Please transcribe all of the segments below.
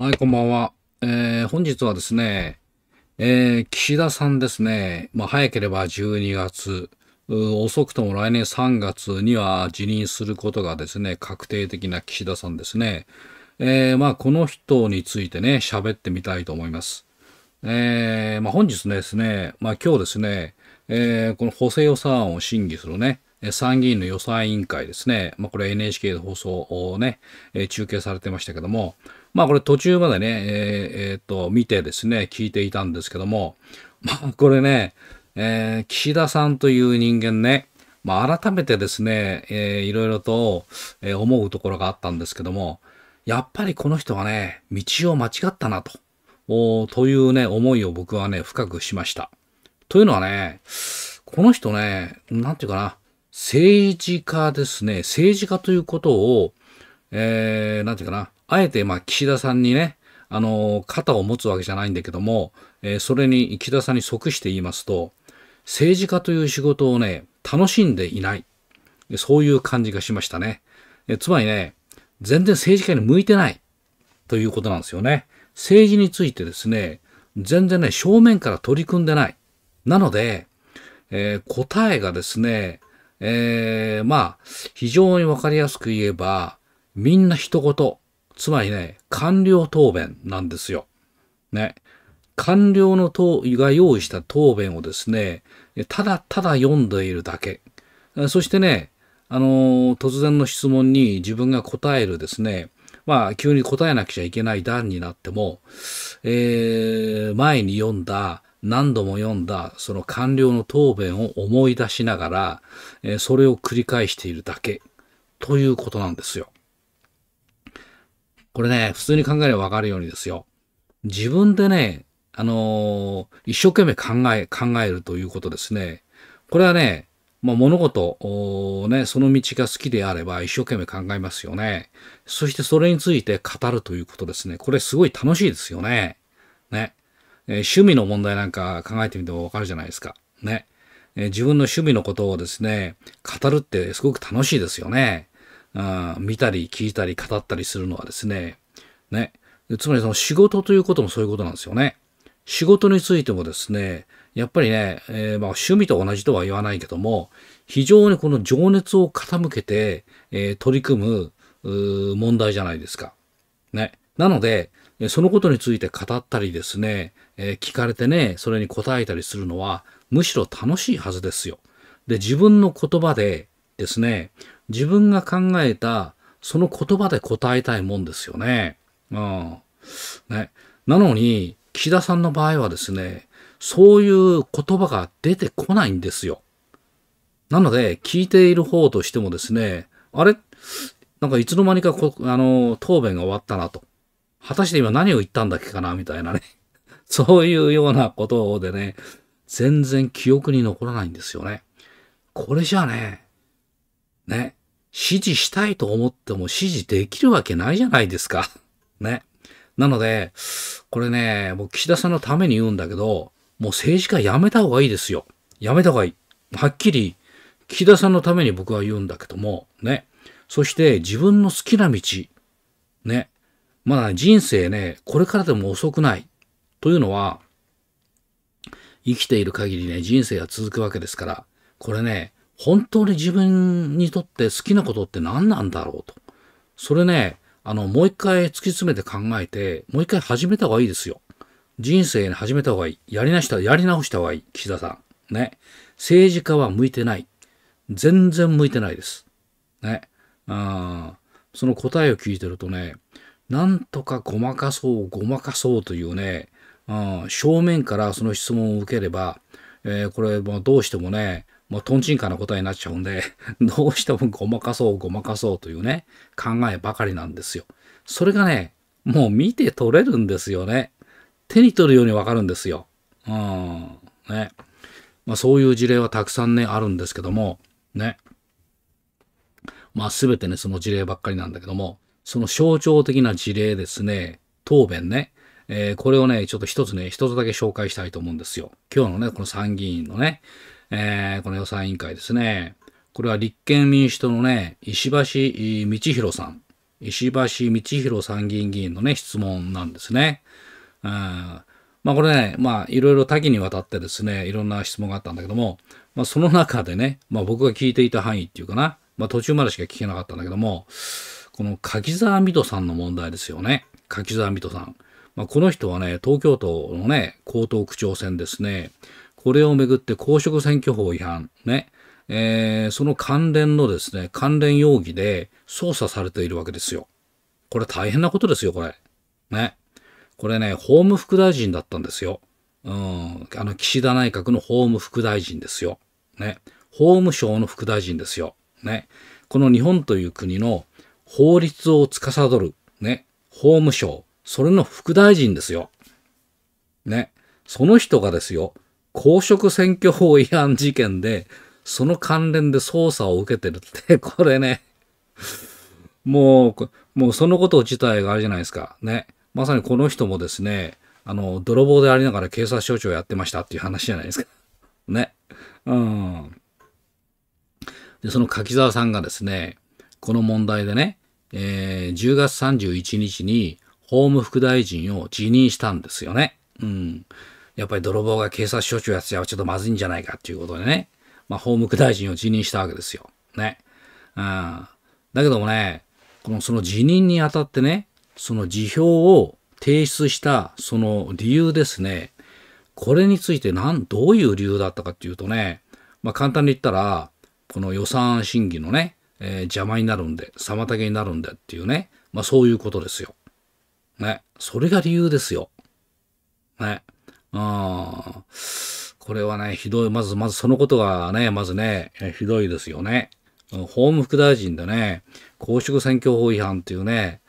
はい、こんばんは。えー、本日はですね、えー、岸田さんですね、まあ、早ければ12月、遅くとも来年3月には辞任することがですね、確定的な岸田さんですね。えー、まあ、この人についてね、喋ってみたいと思います。えー、まあ、本日ですね、まあ、今日ですね、えー、この補正予算案を審議するね、参議院の予算委員会ですね、まあ、これ NHK で放送をね、中継されてましたけども、まあこれ途中までね、えー、えー、と、見てですね、聞いていたんですけども、まあこれね、えー、岸田さんという人間ね、まあ改めてですね、えー、いろいろと、え思うところがあったんですけども、やっぱりこの人はね、道を間違ったなと、おというね、思いを僕はね、深くしました。というのはね、この人ね、なんていうかな、政治家ですね、政治家ということを、えー、なんていうかな、あえて、まあ、岸田さんにね、あの、肩を持つわけじゃないんだけども、えー、それに岸田さんに即して言いますと、政治家という仕事をね、楽しんでいない。そういう感じがしましたね。えつまりね、全然政治家に向いてないということなんですよね。政治についてですね、全然ね、正面から取り組んでない。なので、えー、答えがですね、えー、まあ、非常にわかりやすく言えば、みんな一言、つまりね、官僚答弁なんですよ。ね。官僚の党が用意した答弁をですね、ただただ読んでいるだけ。そしてね、あの、突然の質問に自分が答えるですね、まあ、急に答えなくちゃいけない段になっても、えー、前に読んだ、何度も読んだ、その官僚の答弁を思い出しながら、えそれを繰り返しているだけ、ということなんですよ。これね、普通に考えればわかるようにですよ。自分でね、あのー、一生懸命考え、考えるということですね。これはね、まあ、物事をね、その道が好きであれば一生懸命考えますよね。そしてそれについて語るということですね。これすごい楽しいですよね。ね。えー、趣味の問題なんか考えてみてもわかるじゃないですか。ね。え自分の趣味のことをですね、語るってすごく楽しいですよね。あ見たり聞いたり語ったりするのはですね、ね。つまりその仕事ということもそういうことなんですよね。仕事についてもですね、やっぱりね、えー、まあ趣味と同じとは言わないけども、非常にこの情熱を傾けて、えー、取り組む問題じゃないですか。ね。なので、そのことについて語ったりですね、えー、聞かれてね、それに答えたりするのは、むしろ楽しいはずですよ。で、自分の言葉でですね、自分が考えたその言葉で答えたいもんですよね。うん。ね。なのに、岸田さんの場合はですね、そういう言葉が出てこないんですよ。なので、聞いている方としてもですね、あれなんかいつの間にかこ、あの、答弁が終わったなと。果たして今何を言ったんだっけかなみたいなね。そういうようなことでね、全然記憶に残らないんですよね。これじゃあね、ね、指示したいと思っても指示できるわけないじゃないですか。ね。なので、これね、もう岸田さんのために言うんだけど、もう政治家やめた方がいいですよ。やめた方がいい。はっきり、岸田さんのために僕は言うんだけども、ね。そして自分の好きな道、ね。まだ人生ね、これからでも遅くない。というのは、生きている限りね、人生が続くわけですから、これね、本当に自分にとって好きなことって何なんだろうと。それね、あの、もう一回突き詰めて考えて、もう一回始めた方がいいですよ。人生に始めた方がいい。やりなした、やり直した方がいい。岸田さん。ね。政治家は向いてない。全然向いてないです。ね。うん。その答えを聞いてるとね、なんとかごまかそう、ごまかそうというね、うん、正面からその質問を受ければ、えー、これ、どうしてもね、もうとんちんかな答えになっちゃうんで、どうしてもごまかそうごまかそうというね、考えばかりなんですよ。それがね、もう見て取れるんですよね。手に取るようにわかるんですよ。うん。ね。まあそういう事例はたくさんね、あるんですけども、ね。まあすべてね、その事例ばっかりなんだけども、その象徴的な事例ですね、答弁ね、えー、これをね、ちょっと一つね、一つだけ紹介したいと思うんですよ。今日のね、この参議院のね、えー、この予算委員会ですね。これは立憲民主党のね、石橋道弘さん。石橋道弘参議院議員のね、質問なんですね。うん。まあこれね、まあいろいろ多岐にわたってですね、いろんな質問があったんだけども、まあその中でね、まあ僕が聞いていた範囲っていうかな、まあ途中までしか聞けなかったんだけども、この柿沢水戸さんの問題ですよね。柿沢水戸さん。まあこの人はね、東京都のね、江東区長選ですね。これをめぐって公職選挙法違反、ね、えー、その関連のですね、関連容疑で捜査されているわけですよ。これ大変なことですよ、これ。ね。これね、法務副大臣だったんですよ。うん、あの、岸田内閣の法務副大臣ですよ。ね。法務省の副大臣ですよ。ね。この日本という国の法律を司る、ね、法務省、それの副大臣ですよ。ね。その人がですよ、公職選挙法違反事件で、その関連で捜査を受けてるって、これね、もう、もうそのこと自体があれじゃないですか。ね。まさにこの人もですね、あの、泥棒でありながら警察署長やってましたっていう話じゃないですか。ね。うん。で、その柿沢さんがですね、この問題でね、えー、10月31日に法務副大臣を辞任したんですよね。うん。やっぱり泥棒が警察署長やつやゃちょっとまずいんじゃないかっていうことでね、まあ、法務大臣を辞任したわけですよ。ね。うん。だけどもね、このその辞任にあたってね、その辞表を提出したその理由ですね、これについて何、どういう理由だったかっていうとね、まあ、簡単に言ったら、この予算審議のね、えー、邪魔になるんで、妨げになるんでっていうね、まあそういうことですよ。ね。それが理由ですよ。ね。うん。これはね、ひどい。まず、まずそのことがね、まずね、ひどいですよね。法務副大臣でね、公職選挙法違反っていうね、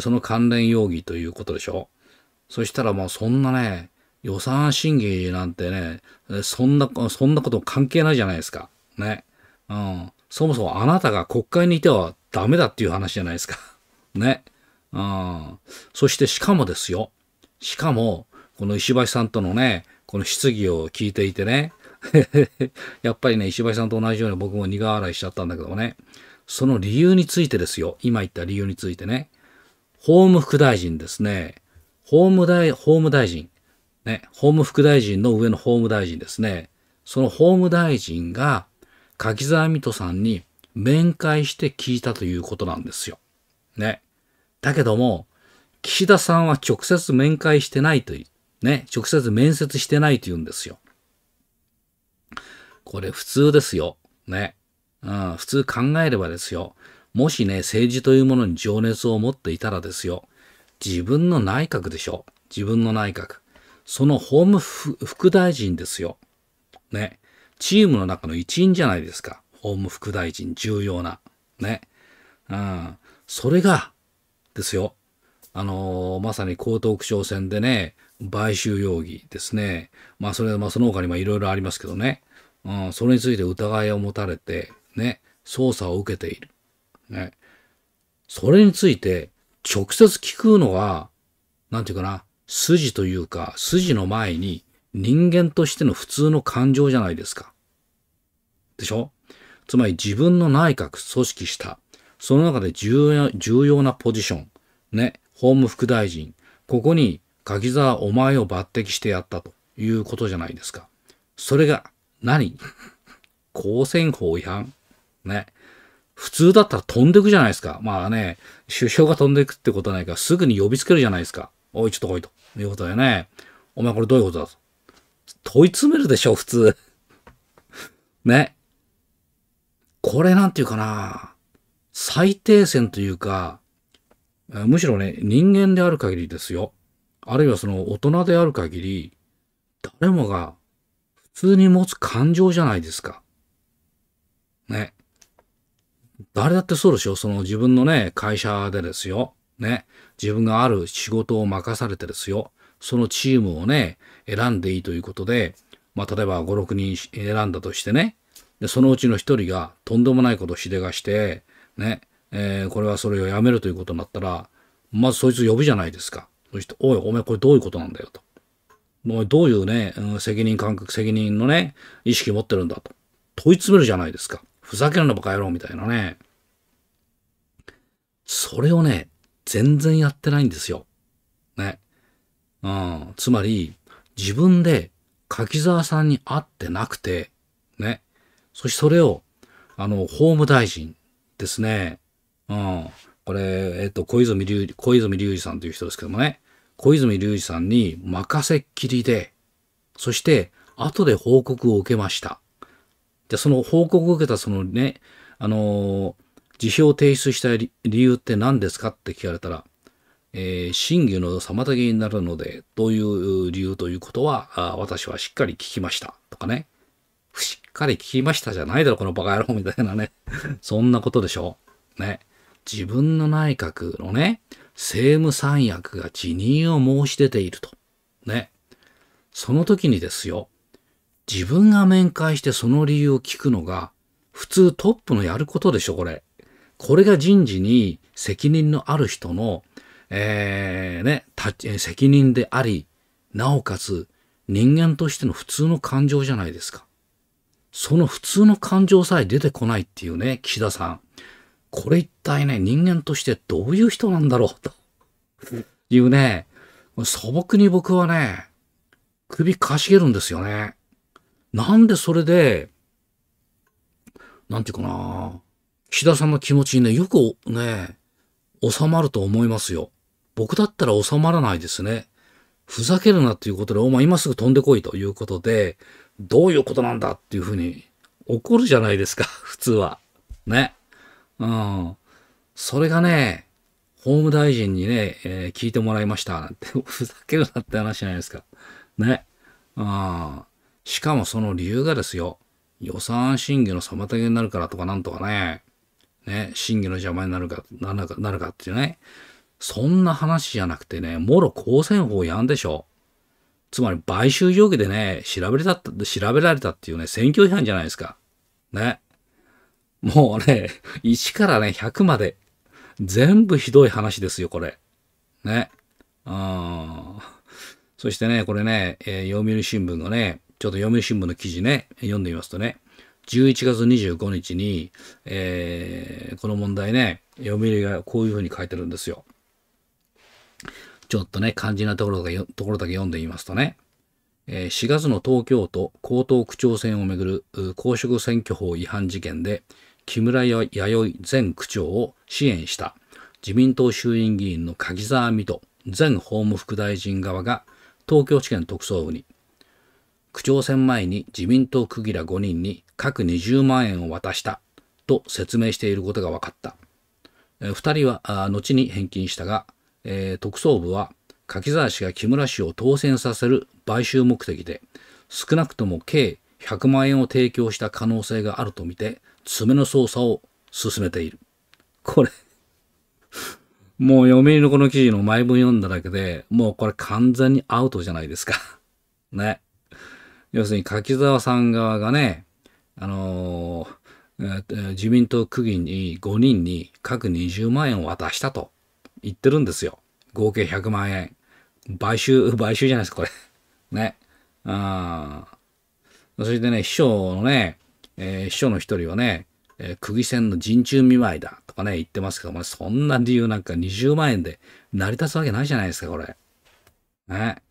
その関連容疑ということでしょ。そしたらもうそんなね、予算審議なんてね、そんな、そんなこと関係ないじゃないですか。ね。うん。そもそもあなたが国会にいてはダメだっていう話じゃないですか。ね。うん。そしてしかもですよ。しかも、この石橋さんとのね、この質疑を聞いていてね、やっぱりね、石橋さんと同じように僕も苦笑いしちゃったんだけどもね、その理由についてですよ。今言った理由についてね。法務副大臣ですね。法務大、法務大臣。ね。法務副大臣の上の法務大臣ですね。その法務大臣が柿沢水戸さんに面会して聞いたということなんですよ。ね。だけども、岸田さんは直接面会してないと言っね、直接面接してないって言うんですよ。これ普通ですよ。ね。うん、普通考えればですよ。もしね、政治というものに情熱を持っていたらですよ。自分の内閣でしょ。自分の内閣。その法務副大臣ですよ。ね。チームの中の一員じゃないですか。法務副大臣、重要な。ね。うん。それが、ですよ。あのー、まさに江東区長選でね、買収容疑ですね。まあ、それは、まあ、その他にもいろいろありますけどね。うん、それについて疑いを持たれて、ね、捜査を受けている。ね。それについて、直接聞くのが、なんていうかな、筋というか、筋の前に人間としての普通の感情じゃないですか。でしょつまり自分の内閣、組織した。その中で重要重要なポジション。ね、法務副大臣。ここに柿沢お前を抜擢してやったということじゃないですか。それが何公選法違反。ね。普通だったら飛んでくじゃないですか。まあね、首相が飛んでくってことはないから、すぐに呼びつけるじゃないですか。おい、ちょっと来いと。いうことでね、お前これどういうことだと。問い詰めるでしょ、普通。ね。これなんていうかな、最低線というか、むしろね、人間である限りですよ。あるいはその大人である限り、誰もが普通に持つ感情じゃないですか。ね。誰だってそうでしょその自分のね、会社でですよ。ね。自分がある仕事を任されてですよ。そのチームをね、選んでいいということで、まあ、例えば5、6人選んだとしてね。で、そのうちの1人がとんでもないことをしでがして、ね。えー、これはそれをやめるということになったら、まずそいつ呼ぶじゃないですか。そして、おい、お前これどういうことなんだよと。お前どういうね、責任感覚、責任のね、意識持ってるんだと。問い詰めるじゃないですか。ふざけるなバカ野郎みたいなね。それをね、全然やってないんですよ。ね。うん。つまり、自分で柿沢さんに会ってなくて、ね。そしてそれを、あの、法務大臣ですね。うん。これ、えっと、小泉隆小泉隆二さんという人ですけどもね、小泉隆二さんに任せっきりで、そして、後で報告を受けました。で、その報告を受けたそのね、あのー、辞表を提出した理由って何ですかって聞かれたら、えー、審議の妨げになるので、という理由ということは、あ私はしっかり聞きました。とかね。しっかり聞きましたじゃないだろ、このバカ野郎みたいなね。そんなことでしょ。ね。自分の内閣のね、政務三役が辞任を申し出ていると。ね。その時にですよ、自分が面会してその理由を聞くのが、普通トップのやることでしょ、これ。これが人事に責任のある人の、えー、ね、責任であり、なおかつ人間としての普通の感情じゃないですか。その普通の感情さえ出てこないっていうね、岸田さん。これ一体ね、人間としてどういう人なんだろう、というね、素朴に僕はね、首かしげるんですよね。なんでそれで、なんていうかな、岸田さんの気持ちにね、よくね、収まると思いますよ。僕だったら収まらないですね。ふざけるなっていうことで、お前今すぐ飛んでこいということで、どういうことなんだっていうふうに怒るじゃないですか、普通は。ね。うん。それがね、法務大臣にね、えー、聞いてもらいました。なんて、ふざけるなって話じゃないですか。ね。うん。しかもその理由がですよ。予算審議の妨げになるからとかなんとかね。ね。審議の邪魔になるか、なるか、なるかっていうね。そんな話じゃなくてね、もろ公選法やんでしょ。つまり買収上下でね、調べられた、調べられたっていうね、選挙違反じゃないですか。ね。もうね、1からね、100まで、全部ひどい話ですよ、これ。ね。うん。そしてね、これね、えー、読売新聞のね、ちょっと読売新聞の記事ね、読んでみますとね、11月25日に、えー、この問題ね、読売がこういうふうに書いてるんですよ。ちょっとね、肝心なところだけところだけ読んでみますとね、えー、4月の東京都江東区長選をめぐる公職選挙法違反事件で、木村弥生前区長を支援した自民党衆院議員の柿沢美戸前法務副大臣側が東京地検特捜部に区長選前に自民党区議ら5人に各20万円を渡したと説明していることが分かった。2人は後に返金したが、特捜部は柿沢氏が木村氏を当選させる買収目的で少なくとも計100万円を提供した可能性があるとみて爪の操作を進めている。これもう読売のこの記事の前文読んだだけで、もうこれ完全にアウトじゃないですか ね。要するに柿沢さん側がね、あのー、えー、自民党区議に5人に各20万円を渡したと言ってるんですよ。合計100万円。買収、買収じゃないですか、これね。ああ。そしてね、秘書のね、えー、秘書の一人はね、えー、釘選の陣中見舞いだとかね、言ってますけどもそんな理由なんか20万円で成り立つわけないじゃないですか、これ。ね。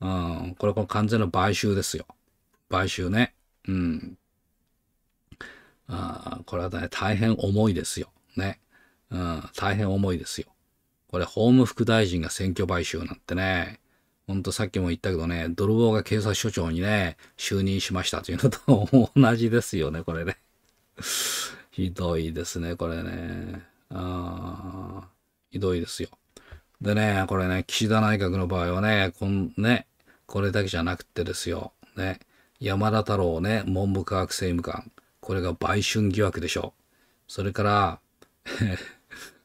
うん、これこれ完全な買収ですよ。買収ね。うん。ああこれはね、大変重いですよ。ね。うん、大変重いですよ。これ、法務副大臣が選挙買収なんてね。ほんとさっきも言ったけどね、泥棒が警察署長にね、就任しましたというのと同じですよね、これね。ひどいですね、これね。あひどいですよ。でね、これね、岸田内閣の場合はね、こんね、これだけじゃなくてですよ。ね、山田太郎ね、文部科学政務官。これが売春疑惑でしょう。それから、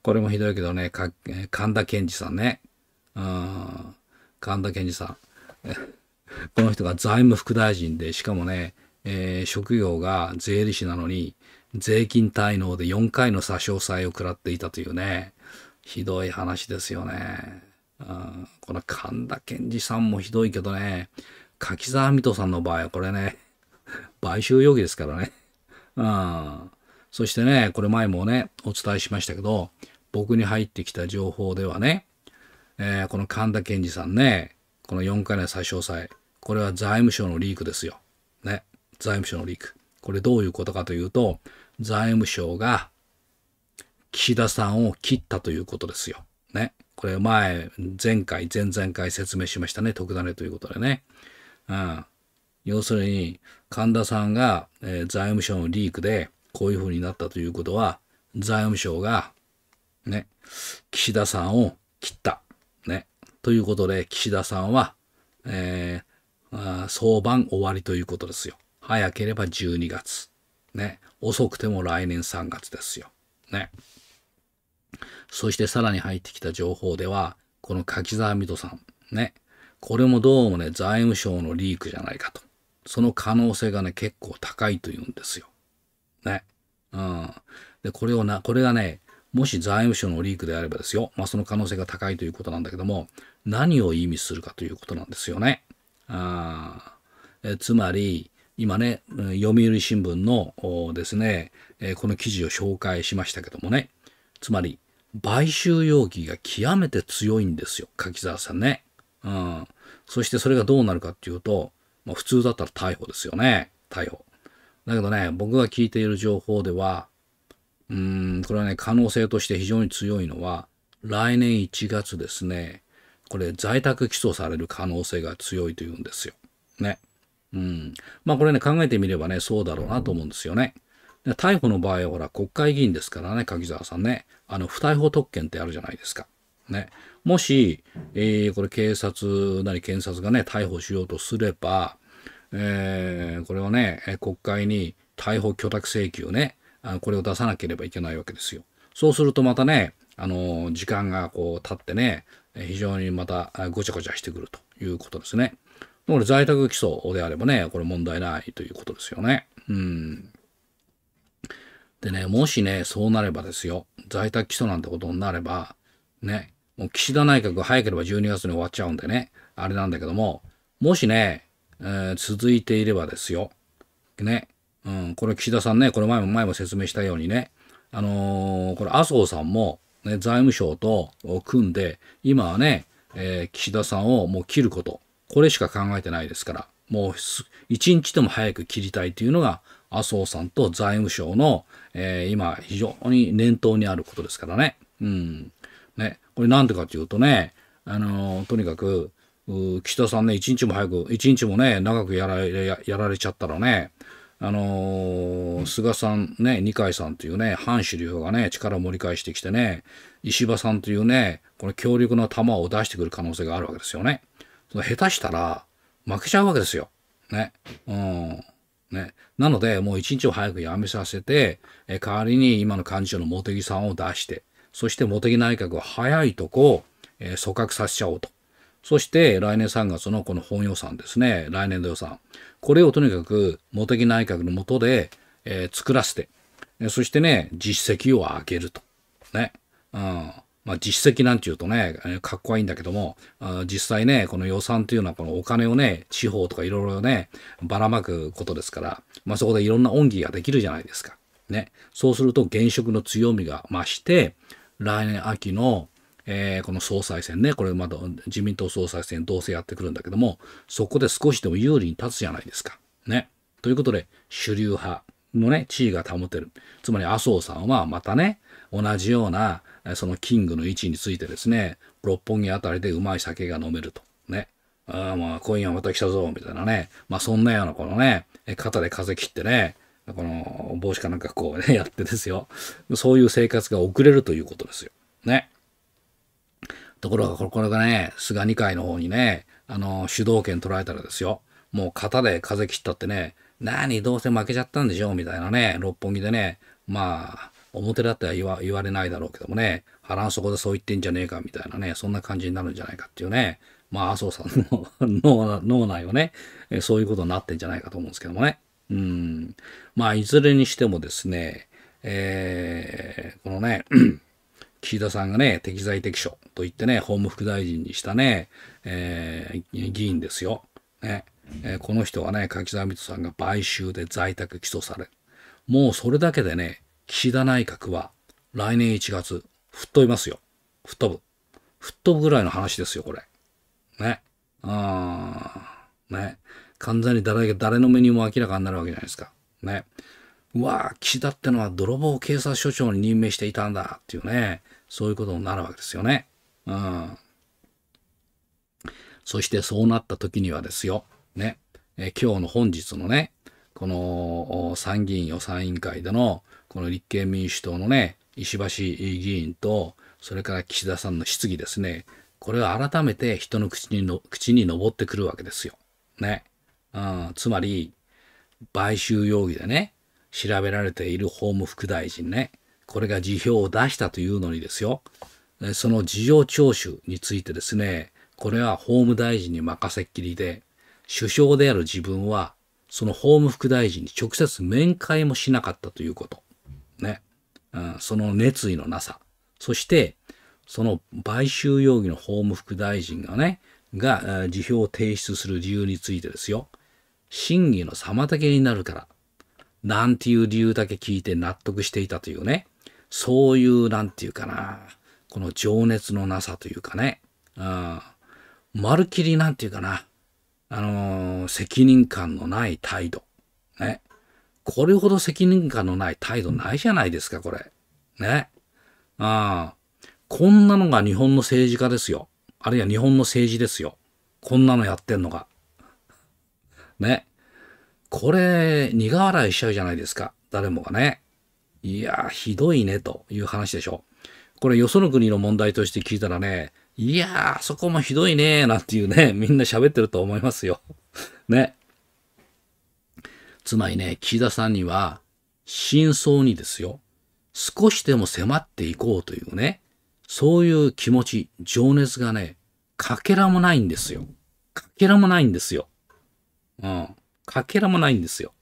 これもひどいけどね、神田健二さんね。うん神田健二さん。この人が財務副大臣で、しかもね、えー、職業が税理士なのに、税金滞納で4回の差し押さえを食らっていたというね、ひどい話ですよね。うん、この神田健二さんもひどいけどね、柿沢水戸さんの場合はこれね、買収容疑ですからね。うん。そしてね、これ前もね、お伝えしましたけど、僕に入ってきた情報ではね、えー、この神田健二さんね、この4回の最し押え、これは財務省のリークですよ。ね、財務省のリーク。これどういうことかというと、財務省が岸田さんを切ったということですよ。ね。これ前、前回、前々回説明しましたね。特ダネということでね。うん。要するに、神田さんが、えー、財務省のリークでこういうふうになったということは、財務省が、ね、岸田さんを切った。ということで、岸田さんは、えー、早晩終わりということですよ。早ければ12月。ね。遅くても来年3月ですよ。ね。そしてさらに入ってきた情報では、この柿沢水戸さん。ね。これもどうもね、財務省のリークじゃないかと。その可能性がね、結構高いというんですよ。ね。うん。で、これをな、これがね、もし財務省のリークであればですよ。まあ、その可能性が高いということなんだけども、何を意味するかということなんですよね。あえつまり、今ね、読売新聞のですね、えこの記事を紹介しましたけどもね、つまり、買収容疑が極めて強いんですよ、柿沢さんね。うん。そしてそれがどうなるかっていうと、まあ、普通だったら逮捕ですよね、逮捕。だけどね、僕が聞いている情報では、うん、これはね、可能性として非常に強いのは、来年1月ですね、これ在宅起訴される可能性が強いというんですよ。ね。うん。まあこれね、考えてみればね、そうだろうなと思うんですよね。で逮捕の場合はほら、国会議員ですからね、柿沢さんね。あの、不逮捕特権ってあるじゃないですか。ね。もし、えー、これ警察なり検察がね、逮捕しようとすれば、えー、これはね、国会に逮捕許諾請求ね、あこれを出さなければいけないわけですよ。そうするとまたね、あの、時間がこう経ってね、非常にまたごちゃごちゃしてくるということですね。なので在宅起訴であればね、これ問題ないということですよね。うん。でね、もしね、そうなればですよ、在宅起訴なんてことになれば、ね、もう岸田内閣早ければ12月に終わっちゃうんでね、あれなんだけども、もしね、えー、続いていればですよ、ね、うん、これ岸田さんね、これ前も前も説明したようにね、あのー、これ麻生さんも、ね、財務省と組んで、今はね、えー、岸田さんをもう切ること、これしか考えてないですから、もう一日でも早く切りたいというのが、麻生さんと財務省の、えー、今、非常に念頭にあることですからね。うん。ね、これなんでかというとね、あのー、とにかく、岸田さんね、一日も早く、一日もね、長くやられやられちゃったらね、あのー、菅さんね、二階さんというね、反主流がね、力を盛り返してきてね、石破さんというね、この強力な球を出してくる可能性があるわけですよね。その下手したら、負けちゃうわけですよ。ね。うん。ね。なので、もう一日を早くやめさせて、え代わりに今の幹事長の茂木さんを出して、そして茂木内閣を早いとこ、えー、組閣させちゃおうと。そして来年3月のこの本予算ですね、来年度予算。これをとにかく茂木内閣の下で、えー、作らせて、そしてね、実績を上げると。ね。うん。まあ、実績なんていうとね、かっこいいんだけども、実際ね、この予算というのはこのお金をね、地方とかいろいろね、ばらまくことですから、まあ、そこでいろんな恩義ができるじゃないですか。ね。そうすると現職の強みが増して、来年秋のえー、この総裁選ね、これまだ自民党総裁選どうせやってくるんだけども、そこで少しでも有利に立つじゃないですか。ね。ということで、主流派のね、地位が保てる。つまり麻生さんはまたね、同じような、そのキングの位置についてですね、六本木あたりでうまい酒が飲めると。ね。ああ、まあ、今夜また来たぞ、みたいなね。まあ、そんなような、このね、肩で風切ってね、この帽子かなんかこうね、やってですよ。そういう生活が遅れるということですよ。ね。ところが、これがね、菅二階の方にね、あの、主導権取られたらですよ、もう肩で風切ったってね、何どうせ負けちゃったんでしょうみたいなね、六本木でね、まあ、表だっては言わ言われないだろうけどもね、腹の底でそう言ってんじゃねえかみたいなね、そんな感じになるんじゃないかっていうね、まあ、麻生さんの脳 内はね、そういうことになってんじゃないかと思うんですけどもね。うん。まあ、いずれにしてもですね、えー、このね、岸田さんがね、適材適所と言ってね、法務副大臣にしたね、えー、議員ですよ。ね。えー、この人はね、柿沢光さんが買収で在宅起訴されもうそれだけでね、岸田内閣は来年1月、吹っ飛びますよ。吹っ飛ぶ。吹っ飛ぶぐらいの話ですよ、これ。ね。あー。ね。完全に誰、誰の目にも明らかになるわけじゃないですか。ね。うわあ、岸田ってのは泥棒警察署長に任命していたんだっていうね、そういうことになるわけですよね。うん。そしてそうなった時にはですよ、ね、え今日の本日のね、この参議院予算委員会での、この立憲民主党のね、石橋議員と、それから岸田さんの質疑ですね、これは改めて人の口にの口に上ってくるわけですよ。ね。うん、つまり、買収容疑でね、調べられている法務副大臣ね、これが辞表を出したというのにですよ、その事情聴取についてですね、これは法務大臣に任せっきりで、首相である自分は、その法務副大臣に直接面会もしなかったということ。ね。うん、その熱意のなさ。そして、その買収容疑の法務副大臣がね、が、辞表を提出する理由についてですよ。審議の妨げになるからなんていう理由だけ聞いて納得していたというね、そういう、なんていうかな、この情熱のなさというかね、うん、まるきりなんていうかな、あのー、責任感のない態度。ね。これほど責任感のない態度ないじゃないですか、これ。ね。ああ。こんなのが日本の政治家ですよ。あるいは日本の政治ですよ。こんなのやってんのが。ね。これ、苦笑いしちゃうじゃないですか。誰もがね。いやひどいね、という話でしょ。これ、よその国の問題として聞いたらね、いやー、そこもひどいねー、なんていうね、みんな喋ってると思いますよ。ね。つまりね、岸田さんには、真相にですよ、少しでも迫っていこうというね、そういう気持ち、情熱がね、かけらもないんですよ。かけらもないんですよ。うん。かけらもないんですよ。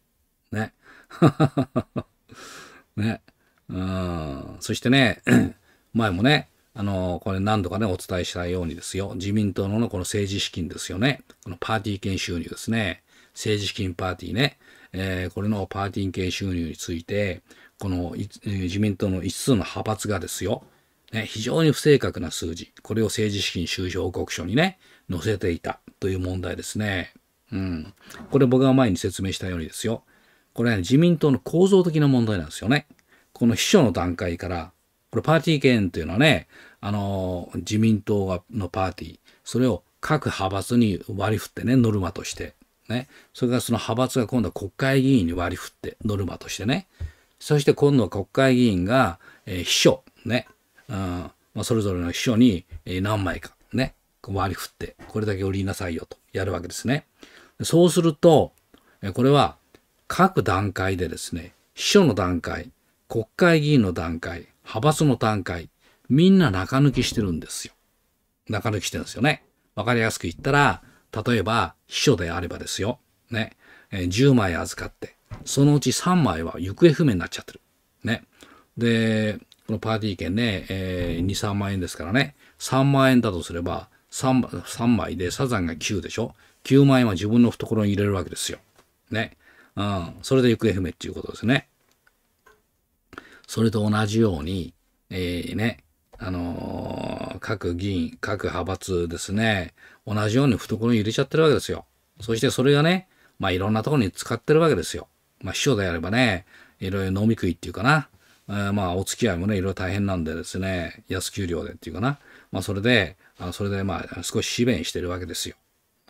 ね。ね。うん。そしてね、前もね、あの、これ何度かね、お伝えしたようにですよ。自民党のこの政治資金ですよね。このパーティー券収入ですね。政治資金パーティーね。えー、これのパーティー券収入について、この、えー、自民党の5つの派閥がですよ。ね、非常に不正確な数字。これを政治資金収支報告書にね、載せていたという問題ですね。うん。これ僕が前に説明したようにですよ。これは、ね、自民党の構造的な問題なんですよね。この秘書の段階から、これパーティー権というのはね、あのー、自民党のパーティー、それを各派閥に割り振ってね、ノルマとして。ね。それからその派閥が今度は国会議員に割り振って、ノルマとしてね。そして今度は国会議員が、えー、秘書、ね。うん。まあ、それぞれの秘書に、えー、何枚か、ね。割り振って、これだけ売りなさいよとやるわけですね。そうすると、これは各段階でですね、秘書の段階、国会議員の段階、派閥の段階、みんな中抜きしてるんですよ。中抜きしてるんですよね。わかりやすく言ったら、例えば秘書であればですよ。ね。10枚預かって、そのうち3枚は行方不明になっちゃってる。ね。で、このパーティー券ね、えー、2、3万円ですからね。3万円だとすれば3、3, 枚でサザンが9でしょ9万円は自分の懐に入れるわけですよ。ね。うん。それで行方不明っていうことですね。それと同じように、えー、ね、あのー、各議員、各派閥ですね、同じように懐に入れちゃってるわけですよ。そしてそれがね、まあいろんなところに使ってるわけですよ。まあ秘書であればね、いろいろ飲み食いっていうかな、えー、まあお付き合いもね、いろいろ大変なんでですね、安給料でっていうかな、まあそれで、あそれでまあ少し支弁してるわけですよ。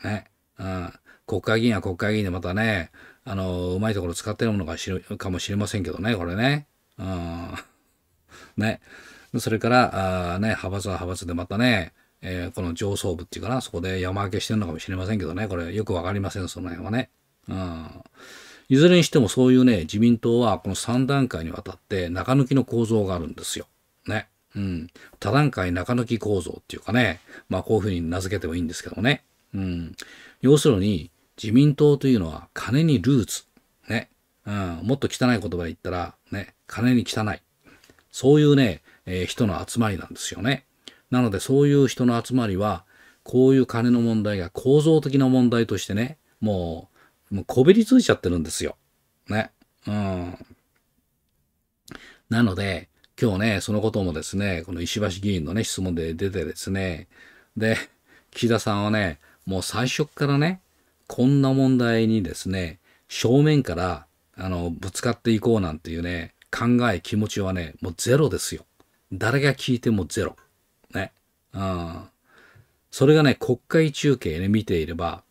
ね。うん、国会議員は国会議員でまたね、あの、うまいところ使ってるものかかもしれませんけどね、これね。うん。ね。それから、あね、派閥は派閥でまたね、えー、この上層部っていうかな、そこで山分けしてるのかもしれませんけどね、これよくわかりません、その辺はね。うん。いずれにしてもそういうね、自民党はこの3段階にわたって中抜きの構造があるんですよ。ね。うん。多段階中抜き構造っていうかね、まあこういうふうに名付けてもいいんですけどね。うん。要するに、自民党というのは金にルーツ。ね。うん、もっと汚い言葉で言ったら、ね、金に汚い。そういうね、えー、人の集まりなんですよね。なのでそういう人の集まりは、こういう金の問題が構造的な問題としてね、もう、もうこびりついちゃってるんですよ。ね。うん。なので、今日ね、そのこともですね、この石橋議員のね、質問で出てですね、で、岸田さんはね、もう最初からね、こんな問題にですね、正面から、あの、ぶつかっていこうなんていうね、考え、気持ちはね、もうゼロですよ。誰が聞いてもゼロ。ね。うん。それがね、国会中継で見ていれば、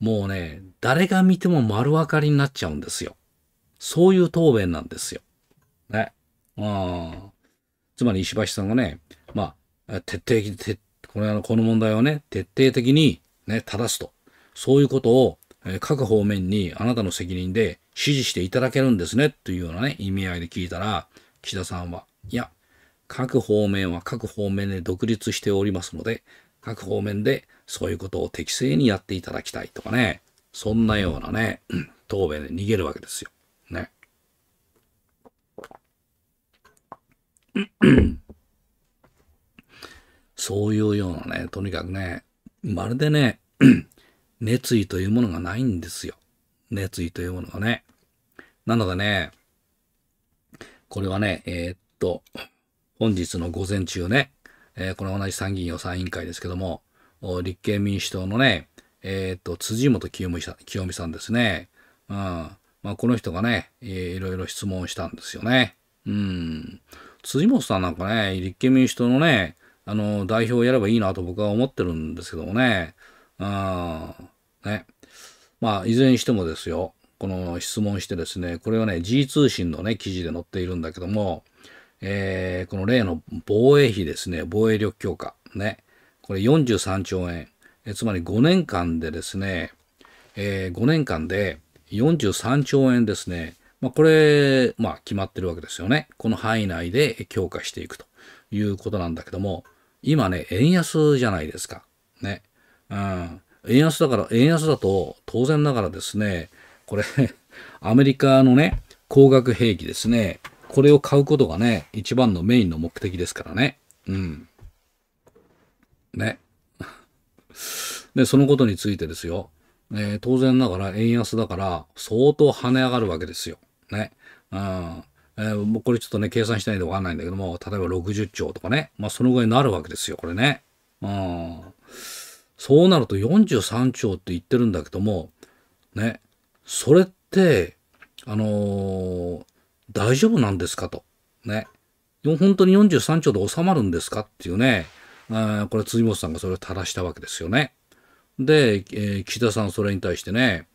もうね、誰が見ても丸分かりになっちゃうんですよ。そういう答弁なんですよ。ね。うん。つまり石橋さんがね、まあ、徹底的に、この、この問題をね、徹底的にね、正すと。そういうことを、え各方面にあなたの責任で指示していただけるんですね、というようなね、意味合いで聞いたら、岸田さんは、いや、各方面は各方面で独立しておりますので、各方面でそういうことを適正にやっていただきたいとかね、そんなようなね、答弁で逃げるわけですよ。ね。そういうようなね、とにかくね、まるでね、熱意というものがないんですよ。熱意というものがね。なのでね、これはね、えー、っと、本日の午前中ね、えー、この同じ参議院予算委員会ですけども、立憲民主党のね、えー、っと、辻元清美さん清美さんですね。うん。まあ、この人がね、えー、いろいろ質問したんですよね。うん。辻元さんなんかね、立憲民主党のね、あの、代表をやればいいなと僕は思ってるんですけどもね。うん。ね。まあ、いずれにしてもですよ。この質問してですね、これはね、G 通信のね、記事で載っているんだけども、えー、この例の防衛費ですね、防衛力強化。ね。これ43兆円。えつまり5年間でですね、えー、5年間で43兆円ですね。まあ、これ、まあ、決まってるわけですよね。この範囲内で強化していくということなんだけども、今ね、円安じゃないですか。ね。うん。円安だから、円安だと、当然ながらですね、これ アメリカのね、高額兵器ですね。これを買うことがね、一番のメインの目的ですからね。うん。ね。で、そのことについてですよ。えー、当然ながら円安だから相当跳ね上がるわけですよ。ね。うん。えー、もうこれちょっとね、計算しないでわかんないんだけども、例えば60兆とかね、まあそのぐらいになるわけですよ、これね。うん。そうなると43兆って言ってるんだけども、ね、それって、あのー、大丈夫なんですかと。ね。本当に43兆で収まるんですかっていうね、あこれ辻元さんがそれを垂らしたわけですよね。で、えー、岸田さんそれに対してね、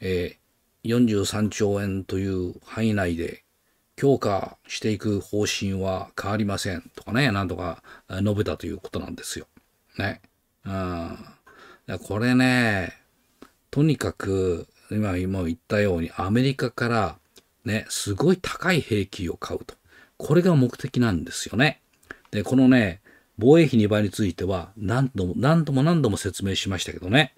えー、43兆円という範囲内で、強化していく方針は変わりませんとかね、なんとか述べたということなんですよ。ね。うん。これね、とにかく、今も言ったようにアメリカからね、すごい高い兵器を買うと。これが目的なんですよね。で、このね、防衛費2倍については何度も何度も何度も説明しましたけどね。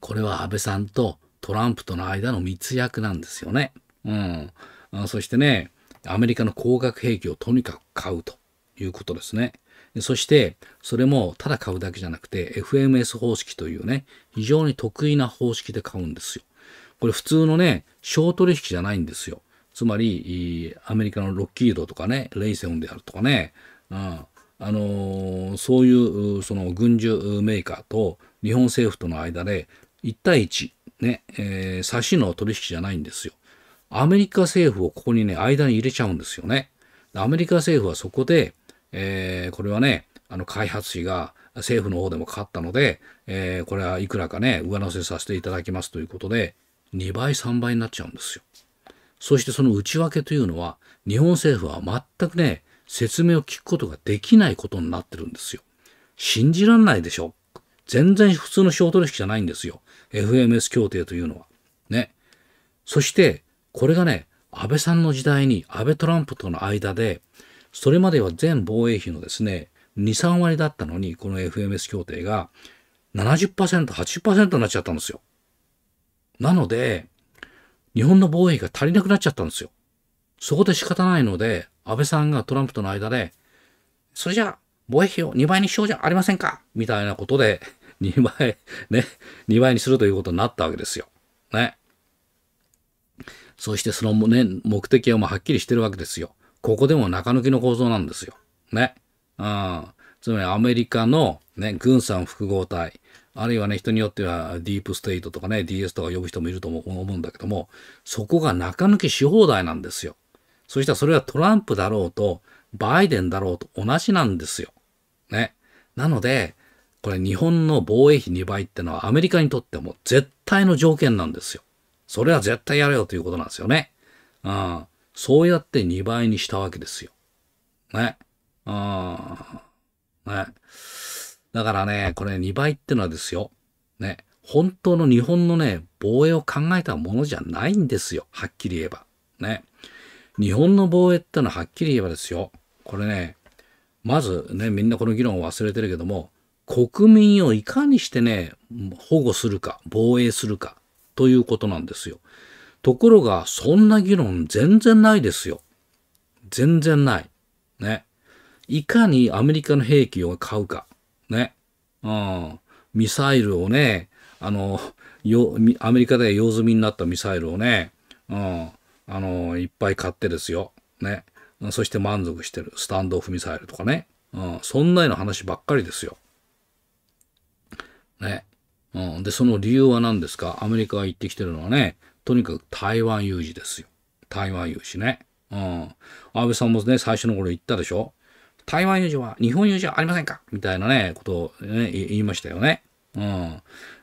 これは安倍さんとトランプとの間の密約なんですよね。うん。あそしてね、アメリカの工学兵器をとにかく買うということですね。そして、それもただ買うだけじゃなくて、FMS 方式というね、非常に得意な方式で買うんですよ。これ普通のね、小取引じゃないんですよ。つまり、アメリカのロッキードとかね、レイセオンであるとかね、うん、あのー、そういう、その軍需メーカーと日本政府との間で、1対1、ね、えー、差しの取引じゃないんですよ。アメリカ政府をここにね、間に入れちゃうんですよね。アメリカ政府はそこで、えー、これはね、あの開発費が政府の方でもかかったので、えー、これはいくらかね、上乗せさせていただきますということで、2倍、3倍になっちゃうんですよ。そしてその内訳というのは、日本政府は全くね、説明を聞くことができないことになってるんですよ。信じらんないでしょ。全然普通の商取引じゃないんですよ。FMS 協定というのは。ね。そして、これがね、安倍さんの時代に安倍トランプとの間で、それまでは全防衛費のですね、2、3割だったのに、この FMS 協定が70%、80%になっちゃったんですよ。なので、日本の防衛費が足りなくなっちゃったんですよ。そこで仕方ないので、安倍さんがトランプとの間で、それじゃあ防衛費を2倍にしようじゃありませんかみたいなことで、2倍、ね、2倍にするということになったわけですよ。ね。そしてその、ね、目的はもうはっきりしてるわけですよ。ここでも中抜きの構造なんですよ。ね。うん。つまりアメリカの、ね、軍産複合体、あるいはね、人によってはディープステイトとかね、DS とか呼ぶ人もいると思うんだけども、そこが中抜きし放題なんですよ。そしたらそれはトランプだろうと、バイデンだろうと同じなんですよ。ね。なので、これ日本の防衛費2倍ってのはアメリカにとっても絶対の条件なんですよ。それは絶対やれよということなんですよね。うん。そうやって2倍にしたわけですよ。ね。うん。ね。だからね、これ2倍ってのはですよ。ね。本当の日本のね、防衛を考えたものじゃないんですよ。はっきり言えば。ね。日本の防衛ってのははっきり言えばですよ。これね、まずね、みんなこの議論を忘れてるけども、国民をいかにしてね、保護するか、防衛するか。ということなんですよ。ところが、そんな議論全然ないですよ。全然ない。ね。いかにアメリカの兵器を買うか。ね。うん。ミサイルをね、あの、よアメリカで用済みになったミサイルをね、うん、あの、いっぱい買ってですよ。ね。そして満足してる。スタンドオフミサイルとかね。うん、そんなような話ばっかりですよ。ね。うん。で、その理由は何ですかアメリカが言ってきてるのはね、とにかく台湾有事ですよ。台湾有事ね。うん。安倍さんもね、最初の頃言ったでしょ台湾有事は日本有事はありませんかみたいなね、ことを、ね、言いましたよね。うん。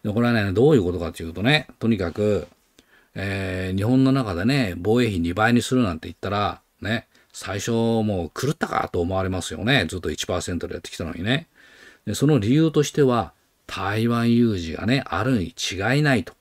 で、これはね、どういうことかというとね、とにかく、えー、日本の中でね、防衛費2倍にするなんて言ったら、ね、最初もう狂ったかと思われますよね。ずっと1%でやってきたのにね。で、その理由としては、台湾有事がね、あるに違いないと。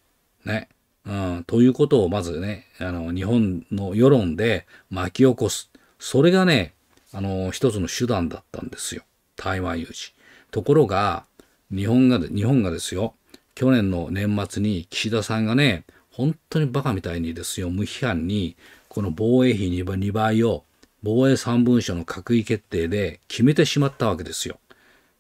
ね。うん、ということをまずね、あの、日本の世論で巻き起こす。それがね、あの、一つの手段だったんですよ。台湾有事。ところが、日本が、日本がですよ、去年の年末に岸田さんがね、本当にバカみたいにですよ、無批判に、この防衛費2倍を防衛3文書の閣議決定で決めてしまったわけですよ。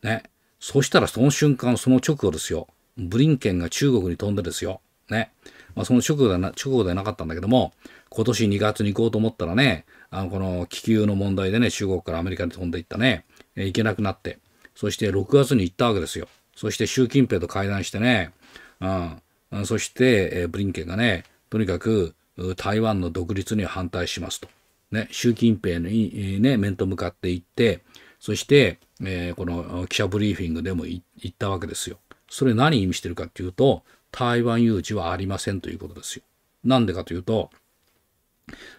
ね。そしたらその瞬間、その直後ですよ。ブリンケンが中国に飛んでですよ。ね。まあ、その直後ではな、直後ではなかったんだけども、今年2月に行こうと思ったらね、あの、この気球の問題でね、中国からアメリカに飛んでいったね、え行けなくなって、そして6月に行ったわけですよ。そして習近平と会談してね、うん、そして、えブリンケンがね、とにかく台湾の独立には反対しますと。ね、習近平に、ね、面と向かって行って、そして、えー、この記者ブリーフィングでも言ったわけですよ。それ何意味してるかっていうと、台湾誘致はありませんということですよ。なんでかというと、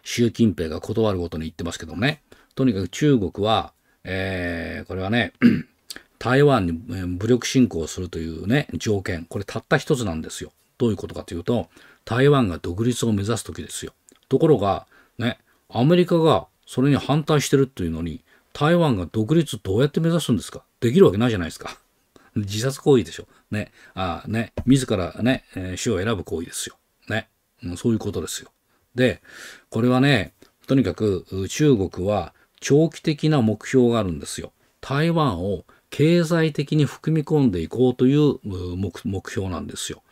習近平が断るごとに言ってますけどもね、とにかく中国は、えー、これはね、台湾に武力侵攻するというね、条件、これたった一つなんですよ。どういうことかというと、台湾が独立を目指す時ですよ。ところが、ね、アメリカがそれに反対してるっていうのに、台湾が独立どうやって目指すんですかできるわけないじゃないですか。自殺行為でしょ。ね。ああ、ね。自らね、えー、死を選ぶ行為ですよ。ね。うん、そういうことですよ。で、これはね、とにかく中国は長期的な目標があるんですよ。台湾を経済的に含み込んでいこうという目標なんですよ。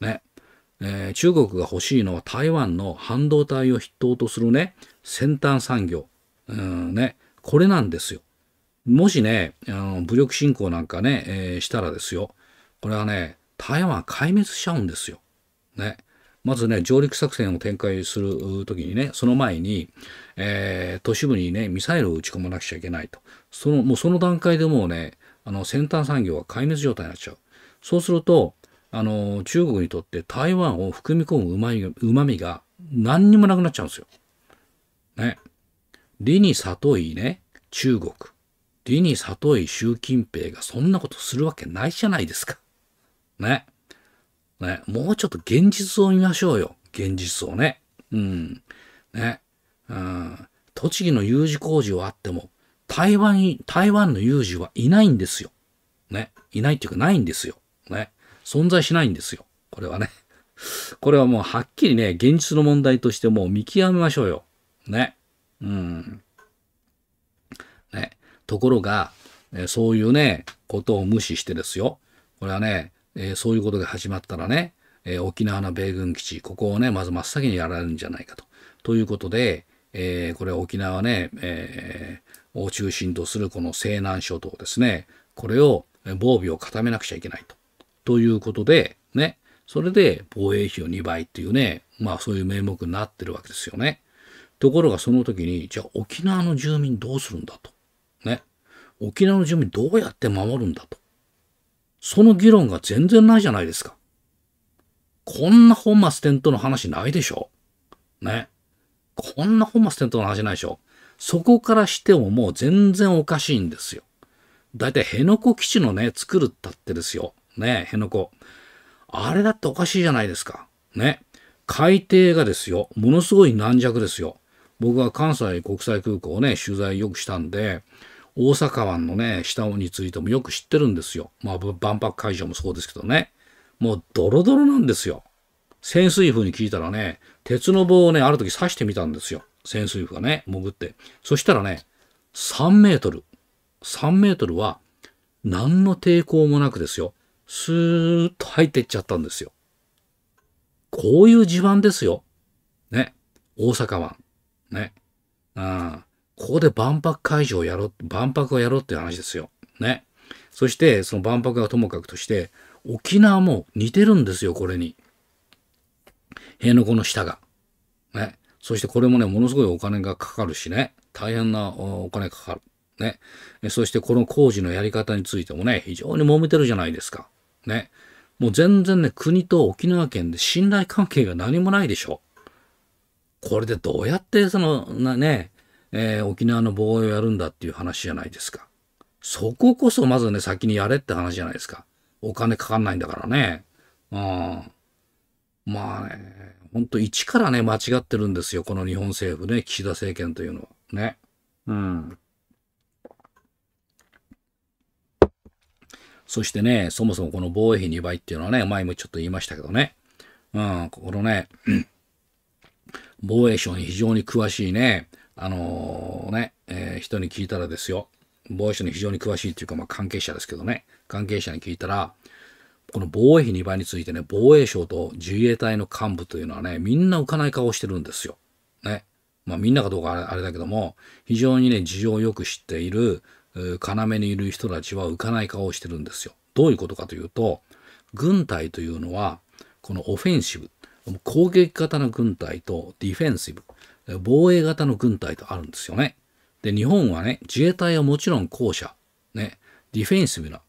ね。えー、中国が欲しいのは台湾の半導体を筆頭とするね、先端産業。うんね。これなんですよ。もしね、あの武力侵攻なんかね、えー、したらですよ、これはね、台湾壊滅しちゃうんですよ。ね。まずね、上陸作戦を展開するときにね、その前に、えー、都市部にね、ミサイルを撃ち込まなくちゃいけないと。その、もうその段階でもうね、あの、先端産業は壊滅状態になっちゃう。そうすると、あの、中国にとって台湾を含み込むうまみが何にもなくなっちゃうんですよ。ね。理に悟いね、中国。理に悟い習近平がそんなことするわけないじゃないですか。ね。ね。もうちょっと現実を見ましょうよ。現実をね。うん。ね。うん。栃木の有事工事はあっても、台湾台湾の有事はいないんですよ。ね。いないっていうかないんですよ。ね。存在しないんですよ。これはね。これはもうはっきりね、現実の問題としてもう見極めましょうよ。ね。うん。ね。ところが、えそういうね、ことを無視してですよ。これはね、えー、そういうことが始まったらね、えー、沖縄の米軍基地、ここをね、まず真っ先にやられるんじゃないかと。ということで、えー、これは沖縄ね、えを中心とするこの西南諸島ですね、これを防備を固めなくちゃいけないと。ということで、ね、それで防衛費を2倍っていうね、まあそういう名目になってるわけですよね。ところがその時に、じゃあ沖縄の住民どうするんだと。ね。沖縄の住民どうやって守るんだと。その議論が全然ないじゃないですか。こんな本末転倒の話ないでしょ。ね。こんな本末転倒の話ないでしょ。そこからしてももう全然おかしいんですよ。だいたい辺野古基地のね、作るったってですよ。ね、辺野古。あれだっておかしいじゃないですか。ね。海底がですよ。ものすごい軟弱ですよ。僕は関西国際空港をね、取材よくしたんで、大阪湾のね、下についてもよく知ってるんですよ。まあ、万博会場もそうですけどね。もうドロドロなんですよ。潜水風に聞いたらね、鉄の棒をね、ある時刺してみたんですよ。潜水風がね、潜って。そしたらね、3メートル。3メートルは、何の抵抗もなくですよ。スーッと入っていっちゃったんですよ。こういう地盤ですよ。ね。大阪湾。ね。うん。ここで万博会場をやろう、万博をやろうっていう話ですよ。ね。そして、その万博はともかくとして、沖縄も似てるんですよ、これに。辺野古の下が。ね。そしてこれもね、ものすごいお金がかかるしね。大変なお金かかる。ね。そしてこの工事のやり方についてもね、非常に揉めてるじゃないですか。ね。もう全然ね、国と沖縄県で信頼関係が何もないでしょ。これでどうやってそのなね、えー、沖縄の防衛をやるんだっていう話じゃないですか。そここそまずね、先にやれって話じゃないですか。お金かかんないんだからね。うん。まあね、ほんと一からね、間違ってるんですよ。この日本政府ね、岸田政権というのは。ね。うん。そしてね、そもそもこの防衛費2倍っていうのはね、前もちょっと言いましたけどね。うん、このね、防衛省に非常に詳しいね、あのー、ね、えー、人に聞いたらですよ、防衛省に非常に詳しいっていうか、まあ、関係者ですけどね、関係者に聞いたら、この防衛費2倍についてね、防衛省と自衛隊の幹部というのはね、みんな浮かない顔してるんですよ。ね。まあみんなかどうかあれだけども、非常にね、事情をよく知っている、要にいる人たちは浮かない顔をしてるんですよ。どういうことかというと、軍隊というのは、このオフェンシブ、攻撃型の軍隊とディフェンシブ、防衛型の軍隊とあるんですよね。で、日本はね、自衛隊はもちろん後者、ね、ディフェンシブな、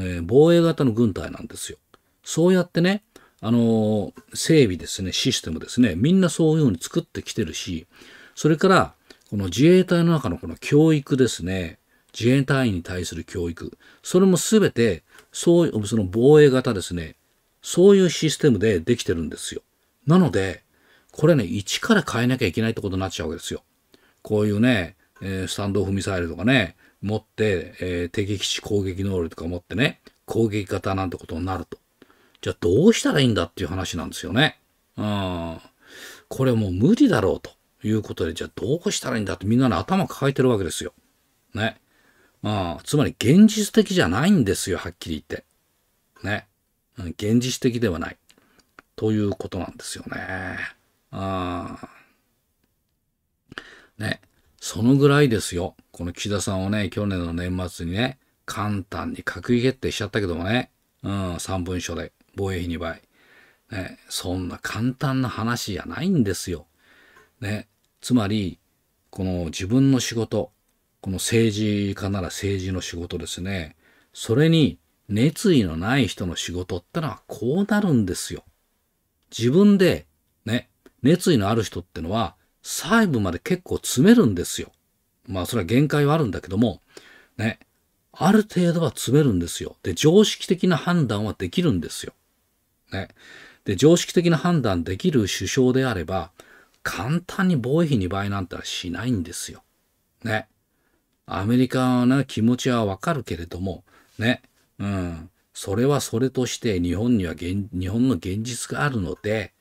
え防衛型の軍隊なんですよ。そうやってね、あのー、整備ですね、システムですね、みんなそういうふうに作ってきてるし、それから、この自衛隊の中のこの教育ですね、自衛隊員に対する教育、それもすべて、そういう、その防衛型ですね、そういうシステムでできてるんですよ。なので、これね、一から変えなきゃいけないってことになっちゃうわけですよ。こういうね、えー、スタンドオフミサイルとかね、持って、えー、敵基地攻撃能力とか持ってね、攻撃型なんてことになると。じゃあどうしたらいいんだっていう話なんですよね。うん。これもう無理だろうということで、じゃあどうしたらいいんだってみんなね、頭抱えてるわけですよ。ね。うん。つまり現実的じゃないんですよ、はっきり言って。ね。現実的ではない。ということなんですよね。あね、そのぐらいですよ。この岸田さんをね、去年の年末にね、簡単に閣議決定しちゃったけどもね、うん、3文書で防衛費2倍。ね、そんな簡単な話じゃないんですよ。ね、つまり、この自分の仕事、この政治家なら政治の仕事ですね。それに熱意のない人の仕事ってのはこうなるんですよ。自分でね、熱意のある人ってのは細部まで結構詰めるんですよ。まあそれは限界はあるんだけども、ね、ある程度は詰めるんですよ。で、常識的な判断はできるんですよ。ね。で、常識的な判断できる首相であれば、簡単に防衛費2倍なんてしないんですよ。ね。アメリカの気持ちはわかるけれども、ね。うん。それはそれとして日本には日本の現実があるので、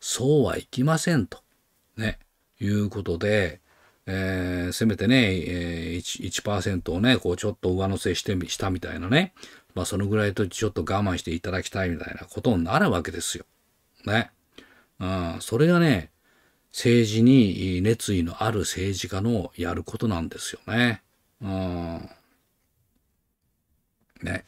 そうはいきませんと、ね、いうことで、えー、せめてね、えー、1%, 1をね、こうちょっと上乗せしてしたみたいなね、まあそのぐらいとちょっと我慢していただきたいみたいなことになるわけですよ。ね。うん、それがね、政治に熱意のある政治家のやることなんですよね。うん。ね。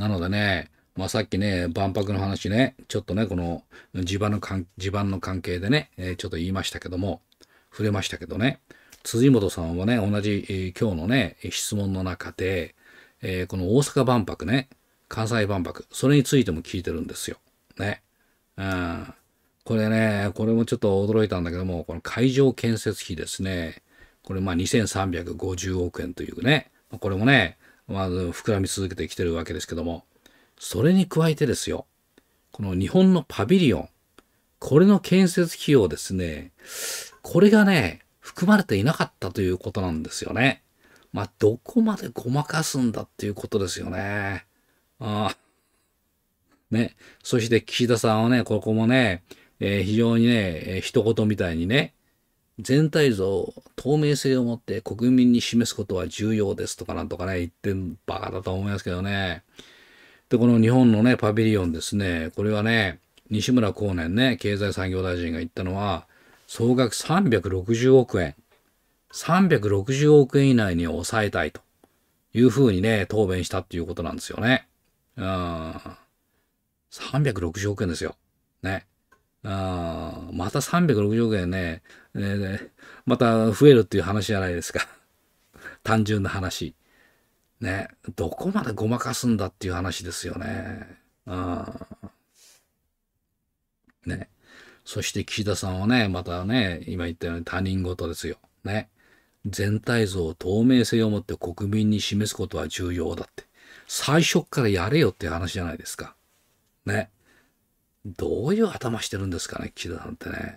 なのでね、まあ、さっきね、万博の話ね、ちょっとね、この地盤の関地盤の関係でね、えー、ちょっと言いましたけども、触れましたけどね、辻元さんはね、同じ、えー、今日のね、質問の中で、えー、この大阪万博ね、関西万博、それについても聞いてるんですよ。ね。うん。これね、これもちょっと驚いたんだけども、この会場建設費ですね、これまあ2350億円というね、これもね、まあ、膨らみ続けてきてるわけですけども、それに加えてですよ、この日本のパビリオン、これの建設費用ですね、これがね、含まれていなかったということなんですよね。まあ、どこまでごまかすんだっていうことですよね。ああ。ね。そして岸田さんはね、ここもね、えー、非常にね、えー、一言みたいにね、全体像を透明性を持って国民に示すことは重要ですとかなんとかね、言ってんバカだと思いますけどね。で、この日本のね、パビリオンですね、これはね、西村光年ね、経済産業大臣が言ったのは、総額360億円、360億円以内に抑えたいというふうにね、答弁したっていうことなんですよね。うん。360億円ですよ。ね。あまた360円ね、また増えるっていう話じゃないですか。単純な話。ね。どこまでごまかすんだっていう話ですよね。あね。そして岸田さんはね、またね、今言ったように他人事ですよ。ね。全体像を透明性を持って国民に示すことは重要だって。最初からやれよっていう話じゃないですか。ね。どういう頭してるんですかね、岸田さんってね。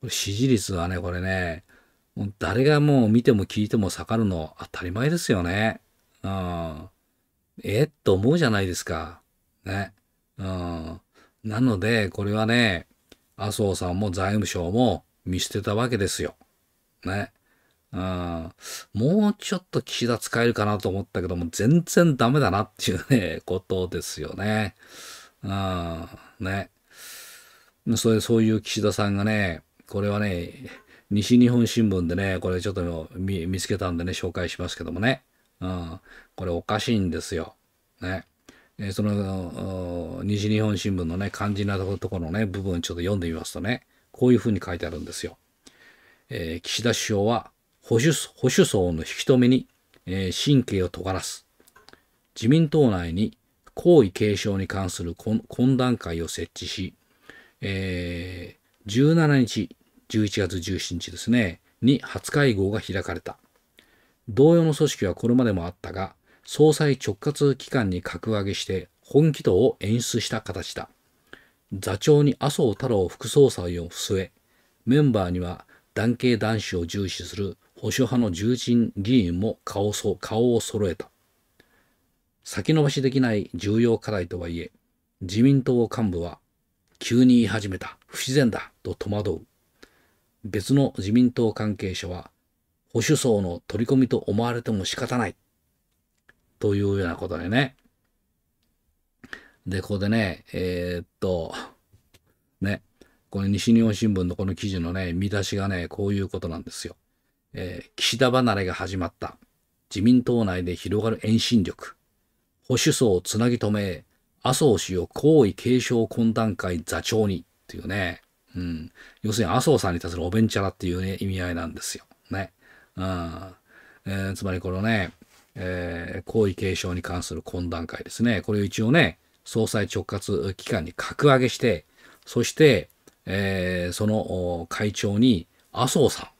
これ支持率はね、これね、もう誰がもう見ても聞いても下がるの当たり前ですよね。うん。えと思うじゃないですか。ね。うん。なので、これはね、麻生さんも財務省も見捨てたわけですよ。ね。うん。もうちょっと岸田使えるかなと思ったけども、全然ダメだなっていうね、ことですよね。うん。ね。それ、そういう岸田さんがね、これはね、西日本新聞でね、これちょっと見見つけたんでね、紹介しますけどもね。うん。これおかしいんですよ。ね。えー、その、西日本新聞のね、肝心なところのね、部分ちょっと読んでみますとね、こういうふうに書いてあるんですよ。えー、岸田首相は保守、保守層の引き止めに、えー、神経を尖らす。自民党内に皇位継承に関する懇談会を設置し、えー、17日、11月17日ですね、に初会合が開かれた。同様の組織はこれまでもあったが、総裁直轄機関に格上げして本気度を演出した形だ。座長に麻生太郎副総裁を据え、メンバーには男系男子を重視する保守派の重鎮議員も顔を顔を揃えた。先延ばしできない重要課題とはいえ、自民党幹部は急に言い始めた不自然だと戸惑う。別の自民党関係者は保守層の取り込みと思われても仕方ない。というようなことでね。で、ここでね、えー、っと、ね、この西日本新聞のこの記事のね、見出しがね、こういうことなんですよ。えー、岸田離れが始まった。自民党内で広がる遠心力。保守層をつなぎ止め、麻生氏を皇位継承懇談会座長にっていうね、うん。要するに麻生さんに対するおべんちゃらっていうね、意味合いなんですよ。ね。うん。えー、つまりこのね、えー、皇位継承に関する懇談会ですね。これを一応ね、総裁直轄機関に格上げして、そして、えー、その会長に麻生さ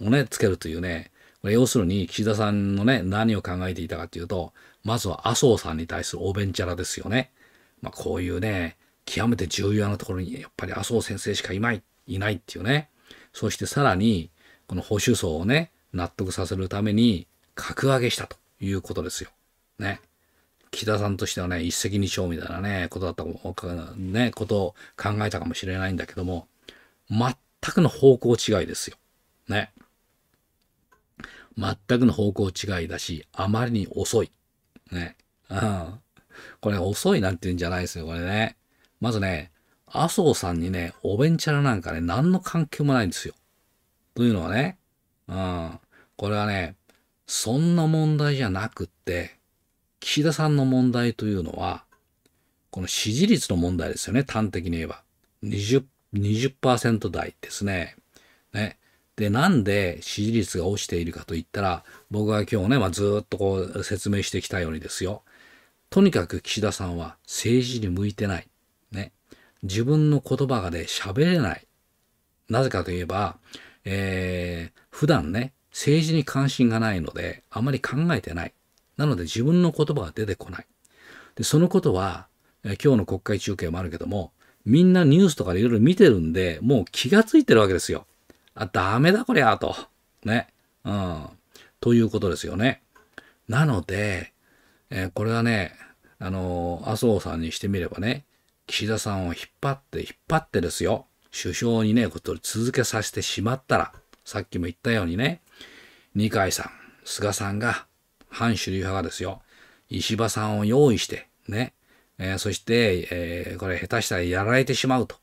んをね、つけるというね、これ要するに岸田さんのね、何を考えていたかというと、まずは麻生さんに対するおべんちゃらですよね。まあ、こういうね、極めて重要なところにやっぱり麻生先生しかいない、いないっていうね。そしてさらに、この保守層をね、納得させるために格上げしたということですよ。ね。岸田さんとしてはね、一石二鳥みたいなね、ことだったね、ことを考えたかもしれないんだけども、全くの方向違いですよ。ね。全くの方向違いだし、あまりに遅い。ね。うん。これ遅いなんて言うんじゃないですよ、これね。まずね、麻生さんにね、おべんちゃらなんかね、何の関係もないんですよ。というのはね、うん。これはね、そんな問題じゃなくって、岸田さんの問題というのは、この支持率の問題ですよね、端的に言えば。20%, 20台ですね。ね。で、なんで支持率が落ちているかといったら、僕が今日ね、まあ、ずっとこう説明してきたようにですよ。とにかく岸田さんは政治に向いてない。ね。自分の言葉がで、喋れない。なぜかといえば、えー、普段ね、政治に関心がないので、あまり考えてない。なので自分の言葉が出てこない。で、そのことは、え今日の国会中継もあるけども、みんなニュースとかでいろいろ見てるんで、もう気がついてるわけですよ。あ、ダメだこりゃ、と。ね。うん。ということですよね。なので、えー、これはね、あのー、麻生さんにしてみればね、岸田さんを引っ張って、引っ張ってですよ。首相にね、こと続けさせてしまったら、さっきも言ったようにね、二階さん、菅さんが、反主流派がですよ、石破さんを用意して、ね、えー、そして、えー、これ下手したらやられてしまうと。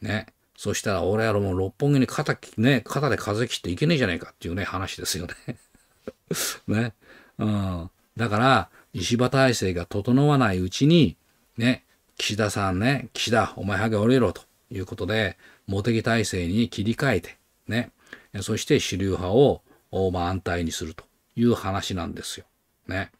ね。そしたら俺はもう六本木に肩、ね、肩で風切っていけねえじゃないかっていうね、話ですよね。ね。うん。だから、石破体制が整わないうちに、ね、岸田さんね、岸田、お前ハゲ降りろということで、茂木体制に切り替えて、ね、そして主流派を、まあ、安泰にするという話なんですよ。ね。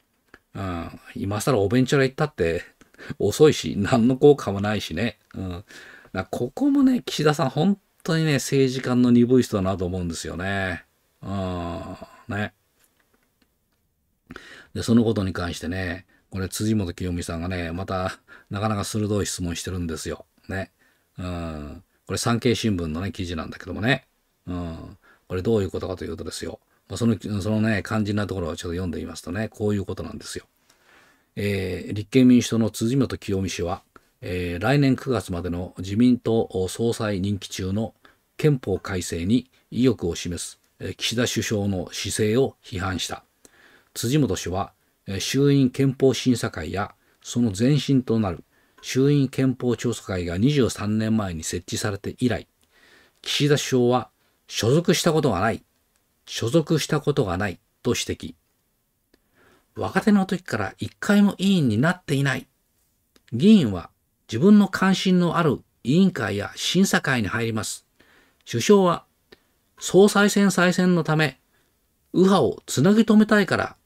うん。今更お弁当ら行ったって 遅いし、何の効果もないしね。うん。だここもね、岸田さん、本当にね、政治家の鈍い人だなと思うんですよね。うん、ね。で、そのことに関してね、これ、辻元清美さんがね、また、なかなか鋭い質問してるんですよ。ね。うん。これ、産経新聞のね、記事なんだけどもね。うん。これ、どういうことかというとですよ。まあ、その、そのね、肝心なところをちょっと読んでみますとね、こういうことなんですよ。えー、立憲民主党の辻元清美氏は、えー、来年9月までの自民党総裁任期中の憲法改正に意欲を示す岸田首相の姿勢を批判した辻元氏は衆院憲法審査会やその前身となる衆院憲法調査会が23年前に設置されて以来岸田首相は所属したことがない所属したことがないと指摘若手の時から一回も委員になっていない議員は自分の関心のある委員会や審査会に入ります。首相は、総裁選再選のため、右派をつなぎ止めたいから、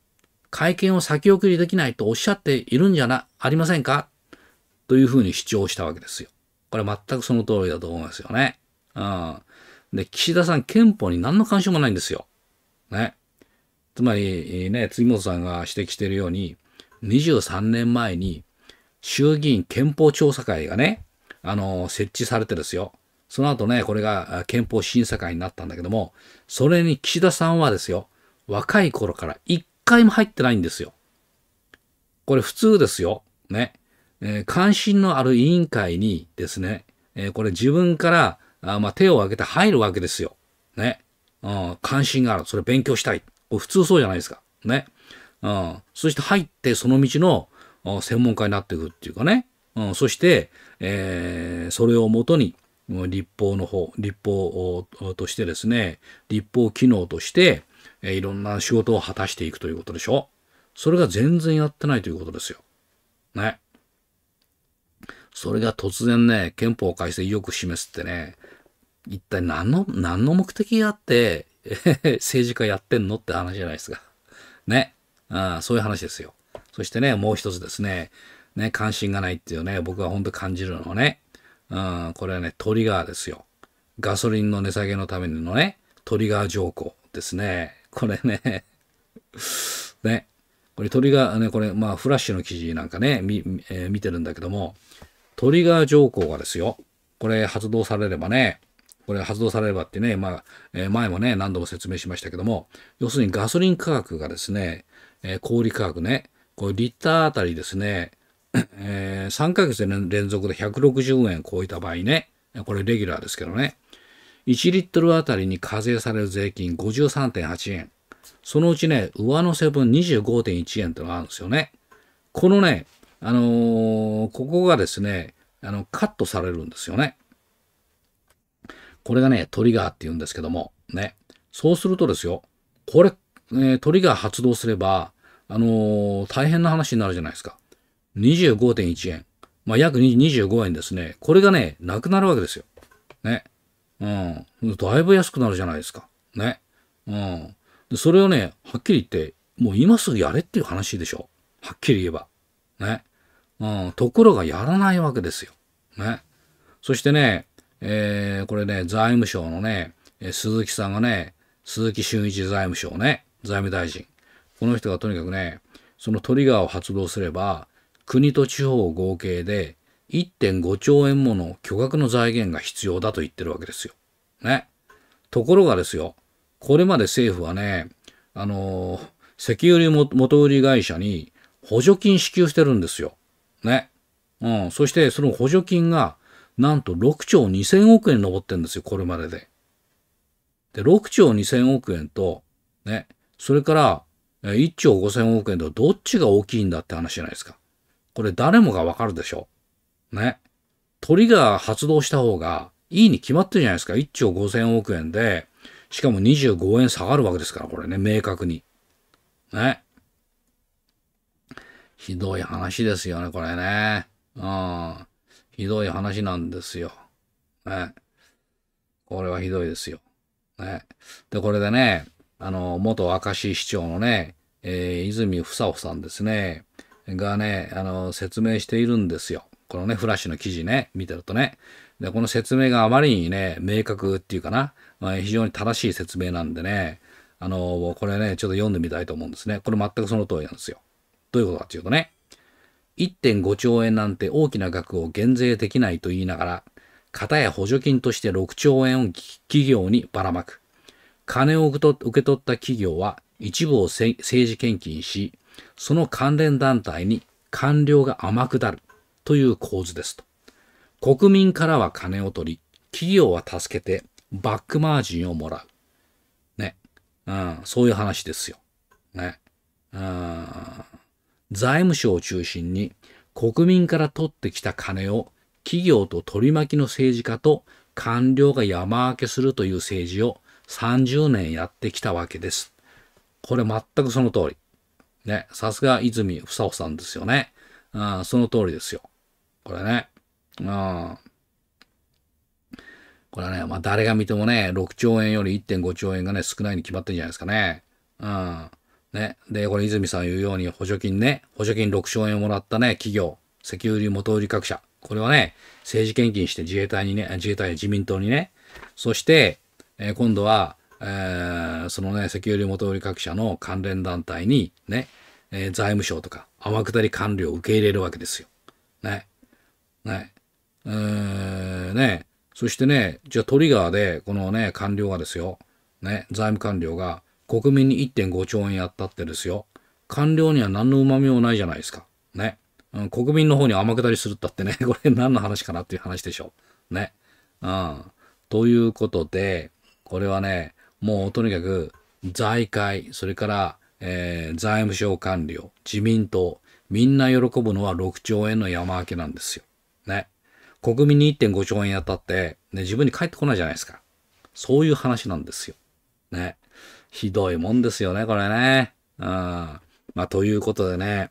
会見を先送りできないとおっしゃっているんじゃな、ありませんかというふうに主張したわけですよ。これ全くその通りだと思いますよね。うん。で、岸田さん憲法に何の関心もないんですよ。ね。つまり、ね、杉本さんが指摘しているように、23年前に衆議院憲法調査会がね、あの、設置されてですよ。その後ね、これが憲法審査会になったんだけども、それに岸田さんはですよ、若い頃から一回も入ってないんですよ。これ普通ですよ。ね。えー、関心のある委員会にですね、えー、これ自分からあ、まあ、手を挙げて入るわけですよ。ね。うん、関心がある。それ勉強したい。これ普通そうじゃないですか。ね。うん、そして入ってその道の専門家になっていくっていうかね、うん、そして、えー、それをもとに立法の方立法としてですね立法機能として、いろんな仕事を果たしていくということでしょそれが全然やってないということですよ。ね。それが突然ね、憲法改正意欲示すってね、一体何の、何の目的があって、え 政治家やってんのって話じゃないですか。ね。あそういう話ですよ。そしてね、もう一つですね、ね、関心がないっていうね、僕は本当感じるのはね、うん、これはね、トリガーですよ。ガソリンの値下げのためのね、トリガー条項ですね。これね ね、これトリガー、ね、これ、まあ、フラッシュの記事なんかね、みえー、見てるんだけども、トリガー条項がですよ、これ発動されればね、これ発動されればってね、まあ、えー、前もね、何度も説明しましたけども、要するにガソリン価格がですね、えー、小売価格ね、これリッターあたりですね、えー、3ヶ月連続で160円超えた場合ね、これレギュラーですけどね、1リットルあたりに課税される税金53.8円、そのうちね、上乗せ分25.1円ってのがあるんですよね。このね、あのー、ここがですね、あの、カットされるんですよね。これがね、トリガーって言うんですけども、ね。そうするとですよ、これ、えー、トリガー発動すれば、あのー、大変な話になるじゃないですか。25.1円。まあ、約25円ですね。これがね、なくなるわけですよ。ね。うん。だいぶ安くなるじゃないですか。ね。うん。でそれをね、はっきり言って、もう今すぐやれっていう話でしょ。はっきり言えば。ね。うん。ところがやらないわけですよ。ね。そしてね、えー、これね、財務省のね、鈴木さんがね、鈴木俊一財務省ね、財務大臣。この人がとにかくね、そのトリガーを発動すれば、国と地方合計で1.5兆円もの巨額の財源が必要だと言ってるわけですよ。ね。ところがですよ、これまで政府はね、あの、石油元売り会社に補助金支給してるんですよ。ね。うん。そしてその補助金が、なんと6兆2000億円に上ってんですよ、これまでで。で、6兆2000億円と、ね、それから1兆5000億円とどっちが大きいんだって話じゃないですか。これ誰もがわかるでしょトね。鳥が発動した方がいいに決まってるじゃないですか。1兆5000億円で、しかも25円下がるわけですから、これね、明確に。ね。ひどい話ですよね、これね。うん。ひどい話なんですよ。ね。これはひどいですよ。ね。で、これでね、あの、元明石市長のね、えー、泉房夫さんですね、がね、あの、説明しているんですよ。このね、フラッシュの記事ね、見てるとね。で、この説明があまりにね、明確っていうかな、まあ、非常に正しい説明なんでね、あの、これね、ちょっと読んでみたいと思うんですね。これ全くその通りなんですよ。どういうことかっていうとね、1.5兆円なんて大きな額を減税できないと言いながら、かたや補助金として6兆円を企業にばらまく。金を受け取った企業は一部を政治献金し、その関連団体に官僚が天下るという構図ですと。国民からは金を取り、企業は助けてバックマージンをもらう。ね。うん、そういう話ですよ。ね。うん、財務省を中心に国民から取ってきた金を企業と取り巻きの政治家と官僚が山分けするという政治を30年やってきたわけです。これ全くその通り。ね、さすが泉房穂さんですよね。あその通りですよ。これね。あこれはね、まあ誰が見てもね、6兆円より1.5兆円がね、少ないに決まってるんじゃないですかね。うん。ね。で、これ泉さん言うように補助金ね、補助金6兆円をもらったね、企業、石油売り元売り各社。これはね、政治献金して自衛隊にね、自衛隊や自民党にね、そして、えー、今度は、えー、そのね、石油元売り各社の関連団体にね、えー、財務省とか天下り官僚を受け入れるわけですよ。ね。ね。えー、ね。そしてね、じゃあトリガーで、このね、官僚がですよ。ね、財務官僚が国民に1.5兆円やったってですよ。官僚には何の旨味もないじゃないですか。ね。うん、国民の方に天下りするったってね、これ何の話かなっていう話でしょう。ね。うん。ということで、これはね、もうとにかく財界、それから、えー、財務省官僚、自民党、みんな喜ぶのは6兆円の山分けなんですよ。ね。国民に1.5兆円当たって、ね、自分に返ってこないじゃないですか。そういう話なんですよ。ね。ひどいもんですよね、これね。うん。まあ、ということでね。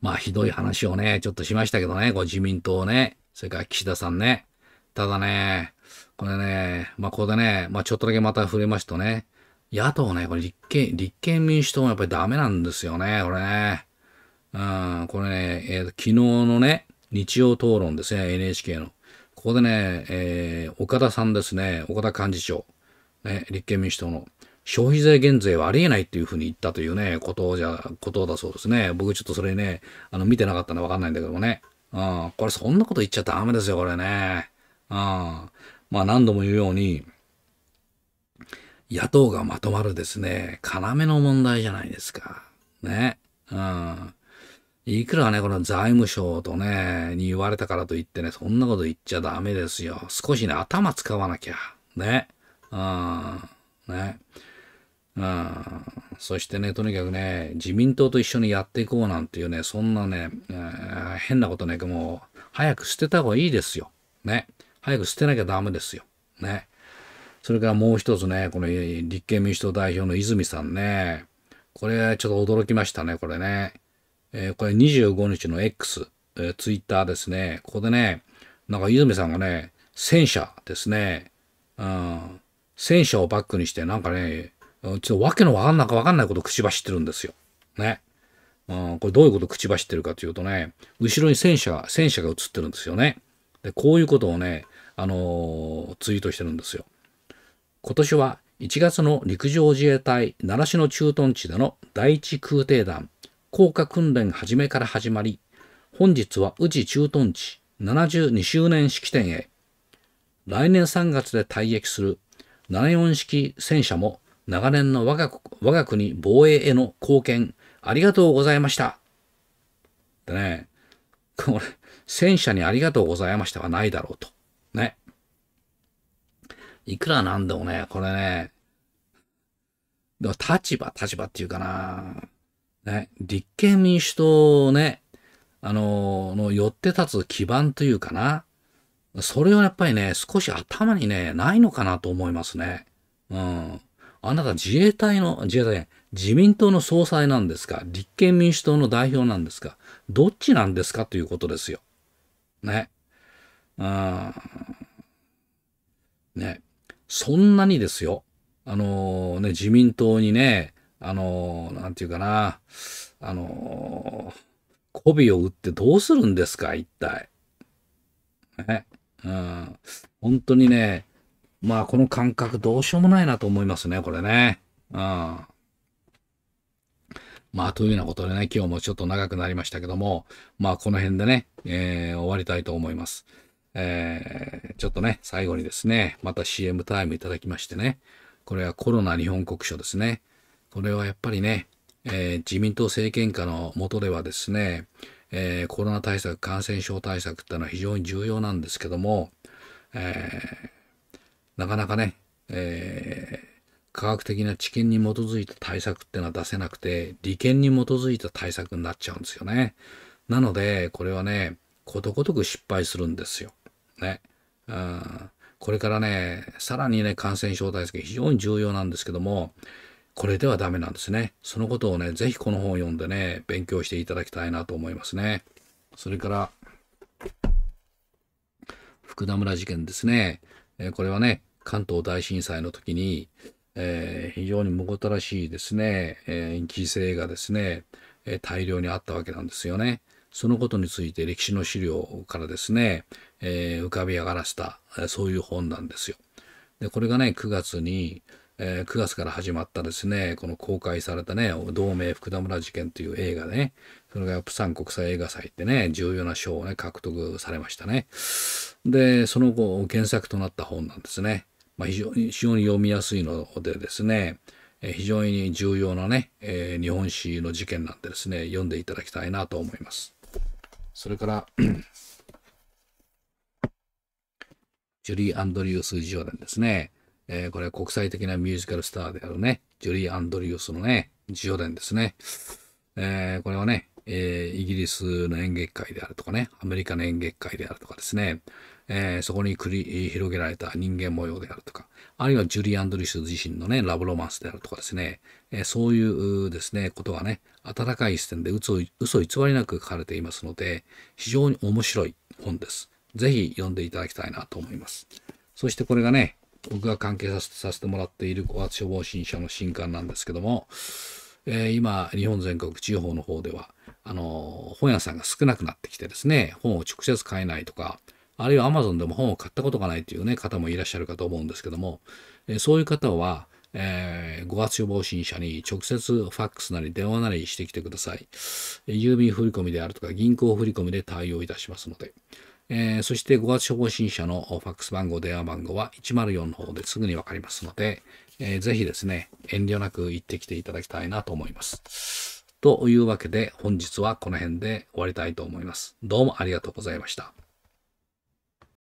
まあ、ひどい話をね、ちょっとしましたけどね、こう自民党ね、それから岸田さんね。ただね、これね、まあ、ここでね、まあ、ちょっとだけまた触れますとね、野党ね、これ立憲、立憲民主党もやっぱりダメなんですよね、これね。うん、これね、えー、昨日のね、日曜討論ですね、NHK の。ここでね、えー、岡田さんですね、岡田幹事長、ね、立憲民主党の、消費税減税はありえないっていうふうに言ったというね、ことじゃ、ことだそうですね。僕ちょっとそれね、あの、見てなかったんでわかんないんだけどもね。うん、これそんなこと言っちゃダメですよ、これね。うん。まあ何度も言うように、野党がまとまるですね、要の問題じゃないですか。ね。うん。いくらね、この財務省とね、に言われたからといってね、そんなこと言っちゃダメですよ。少しね、頭使わなきゃ。ね。うん。ね。うん。そしてね、とにかくね、自民党と一緒にやっていこうなんていうね、そんなね、えー、変なことね、もう、早く捨てた方がいいですよ。ね。早く捨てなきゃダメですよ。ね。それからもう一つね、この立憲民主党代表の泉さんね。これちょっと驚きましたね、これね。えー、これ25日の X、えー、ツイッターですね。ここでね、なんか泉さんがね、戦車ですね。うん。戦車をバックにして、なんかね、ちょっとわけのわかんなかわかんないこと口走ってるんですよ。ね。うん、これどういうこと口走ってるかというとね、後ろに戦車、戦車が映ってるんですよね。で、こういうことをね、あのツイートしてるんですよ。今年は1月の陸上自衛隊奈良市の駐屯地での第一空挺団降下訓練始めから始まり、本日は宇治駐屯地72周年式典へ、来年3月で退役する74式戦車も長年の我が我が国防衛への貢献ありがとうございました。でね、これ、戦車にありがとうございましたはないだろうと。いくらなんでもね、これね、立場、立場っていうかな、ね、立憲民主党ね、あの、の寄って立つ基盤というかな、それはやっぱりね、少し頭にね、ないのかなと思いますね。うん。あなた自衛隊の、自衛隊、自民党の総裁なんですか立憲民主党の代表なんですかどっちなんですかということですよ。ね。うん。ね。そんなにですよ、あのー、ね、自民党にね、あのー、なんていうかな、あのー、媚びを売ってどうするんですか、一体。ね。うん。本当にね、まあ、この感覚どうしようもないなと思いますね、これね。うん。まあ、というようなことでね、今日もちょっと長くなりましたけども、まあ、この辺でね、えー、終わりたいと思います。えー、ちょっとね、最後にですね、また CM タイムいただきましてね、これはコロナ日本国書ですね。これはやっぱりね、えー、自民党政権下の下ではですね、えー、コロナ対策、感染症対策っていうのは非常に重要なんですけども、えなかなかね、え科学的な知見に基づいた対策っていうのは出せなくて、利権に基づいた対策になっちゃうんですよね。なので、これはね、ことごとく失敗するんですよ。ね。うん、これからね、さらにね、感染症対策非常に重要なんですけども、これではダメなんですね。そのことをね、ぜひこの本を読んでね、勉強していただきたいなと思いますね。それから、福田村事件ですね。えこれはね、関東大震災の時に、えー、非常にむごたらしいですね、えー、犠牲がですね、え大量にあったわけなんですよね。そのことについて歴史の資料からですね、えー、浮かび上がらせた、そういう本なんですよ。で、これがね、9月に、えー、9月から始まったですね、この公開されたね、同盟福田村事件という映画でね、それがプサン国際映画祭ってね、重要な賞をね、獲得されましたね。で、その後、原作となった本なんですね。まあ、非常に非常に読みやすいのでですね、非常に重要なね、えー、日本史の事件なんてですね、読んでいただきたいなと思います。それから ジュリー・アンドリュース・ジョーデンですね。えー、これは国際的なミュージカルスターであるね、ジュリー・アンドリュースのね、ジョーデンですね。えー、これはね、えー、イギリスの演劇界であるとかね、アメリカの演劇界であるとかですね、えー、そこに繰り広げられた人間模様であるとか、あるいはジュリー・アンドリス自身のね、ラブロマンスであるとかですね、えー、そういうですね、ことがね、温かい視点で嘘を偽りなく書かれていますので、非常に面白い本です。ぜひ読んでいただきたいなと思います。そしてこれがね、僕が関係させてもらっている高圧処方新書の新刊なんですけども、えー、今、日本全国地方の方では、あのー、本屋さんが少なくなってきてですね、本を直接買えないとか、あるいは Amazon でも本を買ったことがないというね、方もいらっしゃるかと思うんですけども、えそういう方は、えー、5月予防診者に直接ファックスなり電話なりしてきてください。郵便振込であるとか銀行振込で対応いたしますので。えー、そして5月処方新者のファックス番号、電話番号は104の方ですぐにわかりますので、えー、ぜひですね、遠慮なく行ってきていただきたいなと思います。というわけで本日はこの辺で終わりたいと思います。どうもありがとうございました。